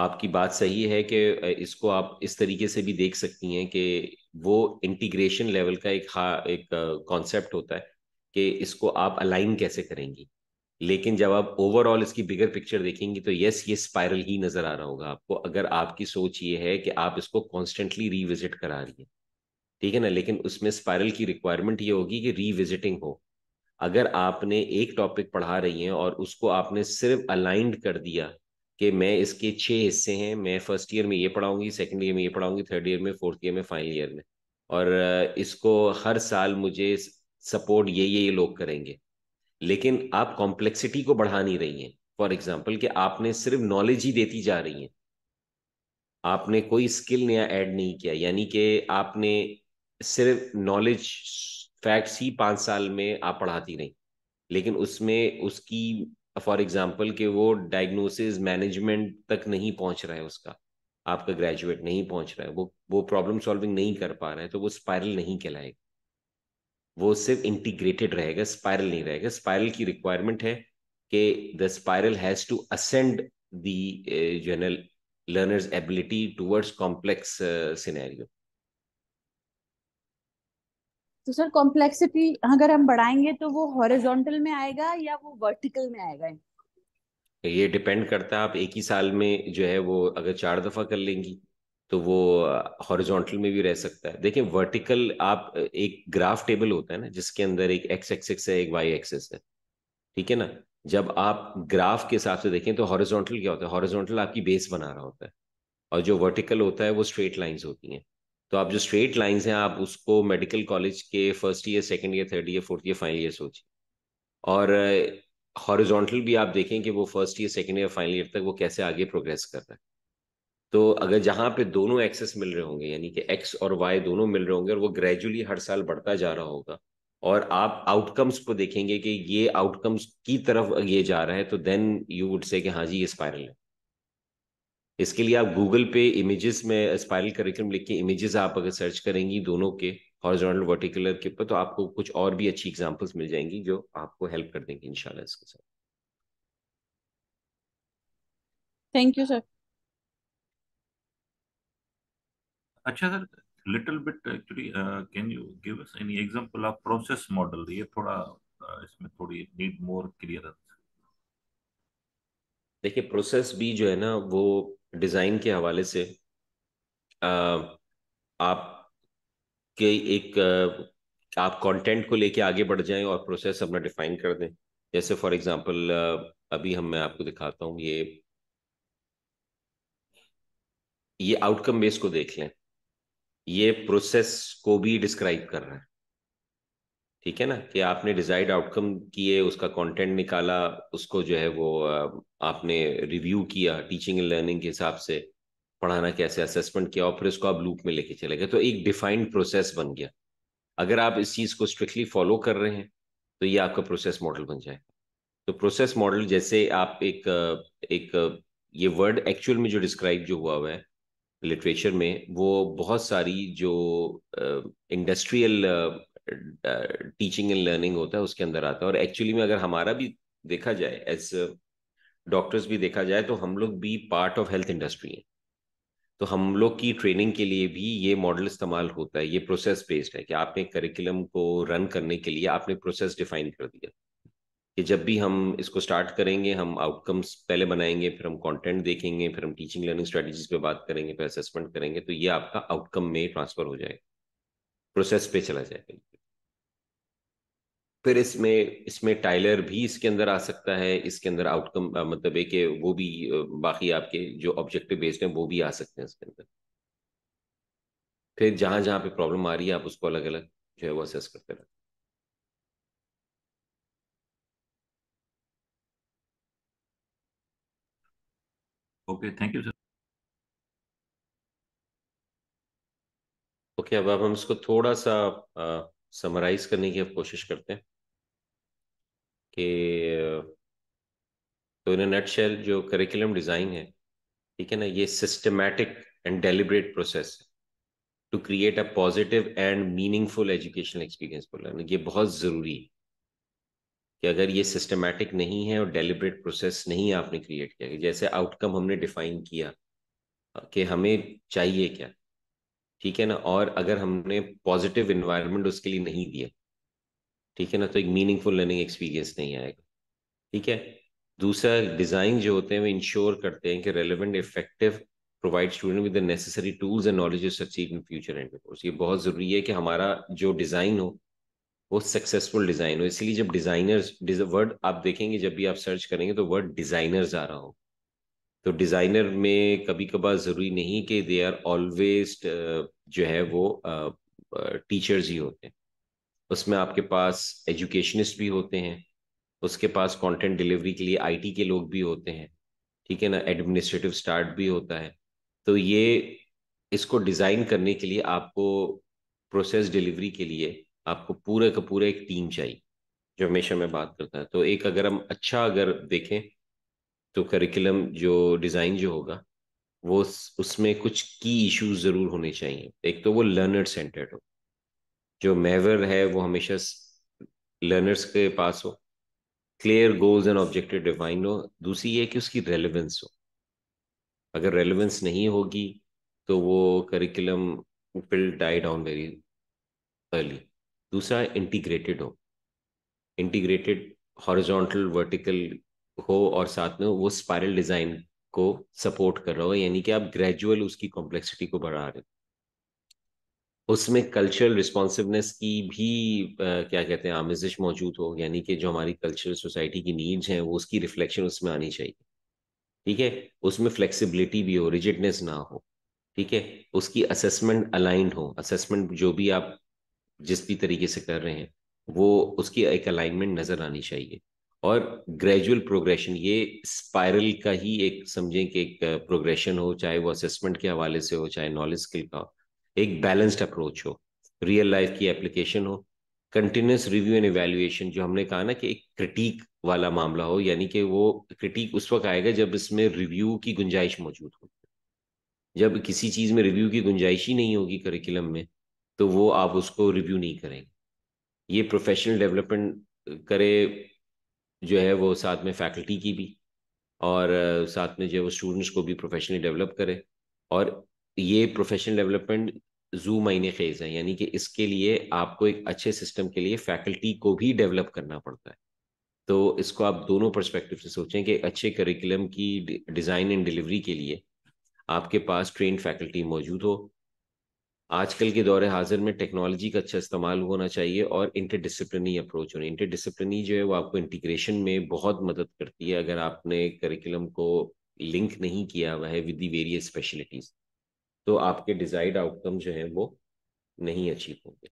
आपकी बात सही है कि इसको आप इस तरीके से भी देख सकती हैं कि वो इंटीग्रेशन लेवल का एक हा एक कॉन्सेप्ट होता है कि इसको आप अलाइन कैसे करेंगी लेकिन जब आप ओवरऑल इसकी बिगर पिक्चर देखेंगे तो यस ये स्पायरल ही नजर आ रहा होगा आपको अगर आपकी सोच ये है कि आप इसको कॉन्स्टेंटली रिविजिट करा रही है ठीक है ना लेकिन उसमें स्पायरल की रिक्वायरमेंट ये होगी कि रिविजिटिंग हो अगर आपने एक टॉपिक पढ़ा रही है और उसको आपने सिर्फ अलाइंड कर दिया कि मैं इसके छः हिस्से हैं मैं फर्स्ट ईयर में ये पढ़ाऊंगी सेकेंड ईयर में ये पढ़ाऊंगी थर्ड ईयर में फोर्थ ईयर में फाइनल ईयर में और इसको हर साल मुझे सपोर्ट ये ये ये लोग करेंगे लेकिन आप कॉम्प्लेक्सिटी को बढ़ा नहीं रही हैं फॉर एग्जाम्पल कि आपने सिर्फ नॉलेज ही देती जा रही हैं आपने कोई स्किल नया ऐड नहीं किया यानी कि आपने सिर्फ नॉलेज फैक्ट्स ही पाँच साल में आप पढ़ाती रही लेकिन उसमें उसकी फॉर एग्जाम्पल कि वो डायग्नोसिस मैनेजमेंट तक नहीं पहुंच रहा है उसका आपका ग्रेजुएट नहीं पहुंच रहा है वो वो प्रॉब्लम सॉल्विंग नहीं कर पा रहा है तो वो स्पायरल नहीं कहलाएगा वो सिर्फ इंटीग्रेटेड रहेगा स्पायरल नहीं रहेगा स्पायरल की रिक्वायरमेंट है कि the spiral has to ascend the general learners ability towards complex scenario तो सर कॉम्प्लेक्सिटी अगर हम बढ़ाएंगे तो वो हॉरिजॉन्टल में आएगा या वो वर्टिकल में आएगा ये डिपेंड करता है आप एक ही साल में जो है वो अगर चार दफा कर लेंगी तो वो हॉरिजॉन्टल में भी रह सकता है देखिए वर्टिकल आप एक ग्राफ टेबल होता है ना जिसके अंदर एक एक्स एक्सेस है एक वाई एक्सेस है ठीक है ना जब आप ग्राफ के हिसाब से देखें तो हॉरिजॉन्टल क्या होता है हॉरिजॉन्टल आपकी बेस बना रहा होता है और जो वर्टिकल होता है वो स्ट्रेट लाइंस होती हैं तो आप जो स्ट्रेट लाइंस हैं आप उसको मेडिकल कॉलेज के first year second year third year fourth year final year सोचिए और हॉरिजॉन्टल भी आप देखें कि वो first year second year final year तक वो कैसे आगे प्रोग्रेस कर रहा है तो अगर जहां पे दोनों एक्सेस मिल रहे होंगे यानी कि एक्स और वाई दोनों मिल रहे होंगे और वो ग्रेजुअली हर साल बढ़ता जा रहा होगा और आप आउटकम्स को देखेंगे कि ये आउटकम्स की तरफ ये जा रहा है तो देन यू वुड से कि हाँ जी ये स्पायरल है इसके लिए आप गूगल पे इमेजेस में स्पायरल करिकुलम लिख के इमेजेस आप अगर सर्च करेंगी दोनों के हॉरिजॉन्टल वर्टिकुलर के ऊपर तो आपको कुछ और भी अच्छी एग्जांपल्स मिल जाएंगी जो आपको हेल्प कर देंगे इनशाला इसके साथ थैंक यू सर अच्छा sir little bit actually can you give us any example of process model ये थोड़ा uh, इसमें थोड़ी नीड मोर क्लियर देखिए प्रोसेस भी जो है ना वो डिजाइन के हवाले से uh, आप के एक uh, आप कंटेंट को लेके आगे बढ़ जाएं और प्रोसेस अपना डिफाइन कर दें जैसे फॉर एग्जांपल uh, अभी हम मैं आपको दिखाता हूँ ये ये आउटकम बेस को देख लें ये प्रोसेस को भी डिस्क्राइब कर रहा है ठीक है ना कि आपने डिजाइड आउटकम किए उसका कंटेंट निकाला उसको जो है वो आपने रिव्यू किया टीचिंग एंड लर्निंग के हिसाब से पढ़ाना कैसे असेसमेंट किया और फिर उसको आप लूप में लेके चले गए तो एक डिफाइंड प्रोसेस बन गया अगर आप इस चीज़ को स्ट्रिक्टली फॉलो कर रहे हैं तो ये आपका प्रोसेस मॉडल बन जाए तो प्रोसेस मॉडल जैसे आप एक एक ये वर्ड एक्चुअल में जो डिस्क्राइब जो हुआ हुआ है लिटरेचर में वो बहुत सारी जो इंडस्ट्रियल टीचिंग एंड लर्निंग होता है उसके अंदर आता है और एक्चुअली में अगर हमारा भी देखा जाए एज डॉक्टर्स भी देखा जाए तो हम लोग भी पार्ट ऑफ हेल्थ इंडस्ट्री हैं तो हम लोग की ट्रेनिंग के लिए भी ये मॉडल इस्तेमाल होता है ये प्रोसेस बेस्ड है कि आपने करिकुलम को रन करने के लिए आपने प्रोसेस डिफाइन कर दिया कि जब भी हम इसको स्टार्ट करेंगे हम आउटकम्स पहले बनाएंगे फिर हम कंटेंट देखेंगे फिर हम टीचिंग लर्निंग स्ट्रेटजीज पे बात करेंगे फिर असेसमेंट करेंगे तो ये आपका आउटकम में ट्रांसफर हो जाएगा प्रोसेस पे चला जाएगा फिर इसमें इसमें टाइलर भी इसके अंदर आ सकता है इसके अंदर आउटकम मतलब है कि वो भी बाकी आपके जो ऑब्जेक्टिव बेस्ड हैं वो भी आ सकते हैं इसके अंदर फिर जहाँ जहाँ पे प्रॉब्लम आ रही है आप उसको अलग अलग जो है वो असेस करते हैं okay thank you sir okay अब अब हम इसको थोड़ा सा समराइज करने की अब कोशिश करते हैं कि तो इन नट शेल जो करिकुलम डिज़ाइन है ठीक है ना ये सिस्टमैटिक एंड डेलिब्रेट प्रोसेस है to create a positive and meaningful educational experience बोल रहे ये बहुत ज़रूरी है कि अगर ये सिस्टमेटिक नहीं है और डेलिब्रेट प्रोसेस नहीं आपने क्रिएट किया जैसे आउटकम हमने डिफाइन किया कि हमें चाहिए क्या ठीक है ना और अगर हमने पॉजिटिव इन्वायरमेंट उसके लिए नहीं दिया ठीक है ना तो एक मीनिंगफुल लर्निंग एक्सपीरियंस नहीं आएगा ठीक है दूसरा डिज़ाइन जो होते हैं वो इंश्योर करते हैं कि relevant effective provide student with the necessary tools and knowledge to in future and ये बहुत ज़रूरी है कि हमारा जो डिज़ाइन हो वो सक्सेसफुल डिजाइन हो इसलिए जब डिजाइनर्स वर्ड आप देखेंगे जब भी आप सर्च करेंगे तो वर्ड डिजाइनर्स आ रहा हो तो डिजाइनर में कभी कभार जरूरी नहीं कि दे आर ऑलवेज जो है वो टीचर्स ही होते हैं उसमें आपके पास एजुकेशनिस्ट भी होते हैं उसके पास कंटेंट डिलीवरी के लिए आईटी के लोग भी होते हैं ठीक है ना एडमिनिस्ट्रेटिव स्टार्ट भी होता है तो ये इसको डिज़ाइन करने के लिए आपको प्रोसेस डिलीवरी के लिए आपको पूरे का पूरा एक टीम चाहिए जो हमेशा मैं बात करता है तो एक अगर हम अच्छा अगर देखें तो करिकुलम जो डिज़ाइन जो होगा वो उसमें कुछ की इश्यूज ज़रूर होने चाहिए एक तो वो लर्नर सेंटर्ड हो जो मेवर है वो हमेशा लर्नर्स के पास हो clear goals and objective defined हो दूसरी ये कि उसकी रेलिवेंस हो अगर रेलिवेंस नहीं होगी तो वो curriculum will die down very early दूसरा इंटीग्रेटेड हो इंटीग्रेटेड हॉरिजॉन्टल वर्टिकल हो और साथ में वो स्पायरल डिजाइन को सपोर्ट कर रहा हो यानी कि आप ग्रेजुअल उसकी कॉम्प्लेक्सिटी को बढ़ा रहे हो उसमें कल्चरल रिस्पॉन्सिवनेस की भी आ, क्या कहते हैं आमिजिश मौजूद हो यानी कि जो हमारी कल्चरल सोसाइटी की नीड्स हैं वो उसकी रिफ्लेक्शन उसमें आनी चाहिए ठीक है उसमें फ्लेक्सिबिलिटी भी हो रिजिडनेस ना हो ठीक है उसकी असेसमेंट अलाइंड हो असेसमेंट जो भी आप जिस भी तरीके से कर रहे हैं वो उसकी एक अलाइनमेंट नज़र आनी चाहिए और ग्रेजुअल प्रोग्रेशन ये स्पायरल का ही एक समझें कि एक प्रोग्रेशन हो चाहे वो असेसमेंट के हवाले से हो चाहे नॉलेज स्किल का हो एक बैलेंस्ड अप्रोच हो रियल लाइफ की एप्लीकेशन हो कंटिन्यूस रिव्यू एंड एवेल्युएशन जो हमने कहा ना कि एक क्रिटिक वाला मामला हो यानी कि वो क्रिटिक उस वक्त आएगा जब इसमें रिव्यू की गुंजाइश मौजूद हो जब किसी चीज़ में रिव्यू की गुंजाइश ही नहीं होगी करिकुलम में तो वो आप उसको रिव्यू नहीं करेंगे ये प्रोफेशनल डेवलपमेंट करे जो है वो साथ में फैकल्टी की भी और साथ में जो है वो स्टूडेंट्स को भी प्रोफेशनली डेवलप करे और ये प्रोफेशनल डेवलपमेंट जू मायने खेज है यानी कि इसके लिए आपको एक अच्छे सिस्टम के लिए फैकल्टी को भी डेवलप करना पड़ता है तो इसको आप दोनों परस्पेक्टिव से सोचें कि अच्छे करिकुलम की डिज़ाइन एंड डिलीवरी के लिए आपके पास ट्रेन फैकल्टी मौजूद हो आजकल के दौर हाजिर में टेक्नोलॉजी का अच्छा इस्तेमाल होना चाहिए और डिसिप्लिनी अप्रोच होनी डिसिप्लिनी जो है वो आपको इंटीग्रेशन में बहुत मदद करती है अगर आपने करिकुलम को लिंक नहीं किया हुआ है विद वेरियस स्पेशलिटीज तो आपके डिजायर्ड आउटकम जो है वो नहीं अचीव होंगे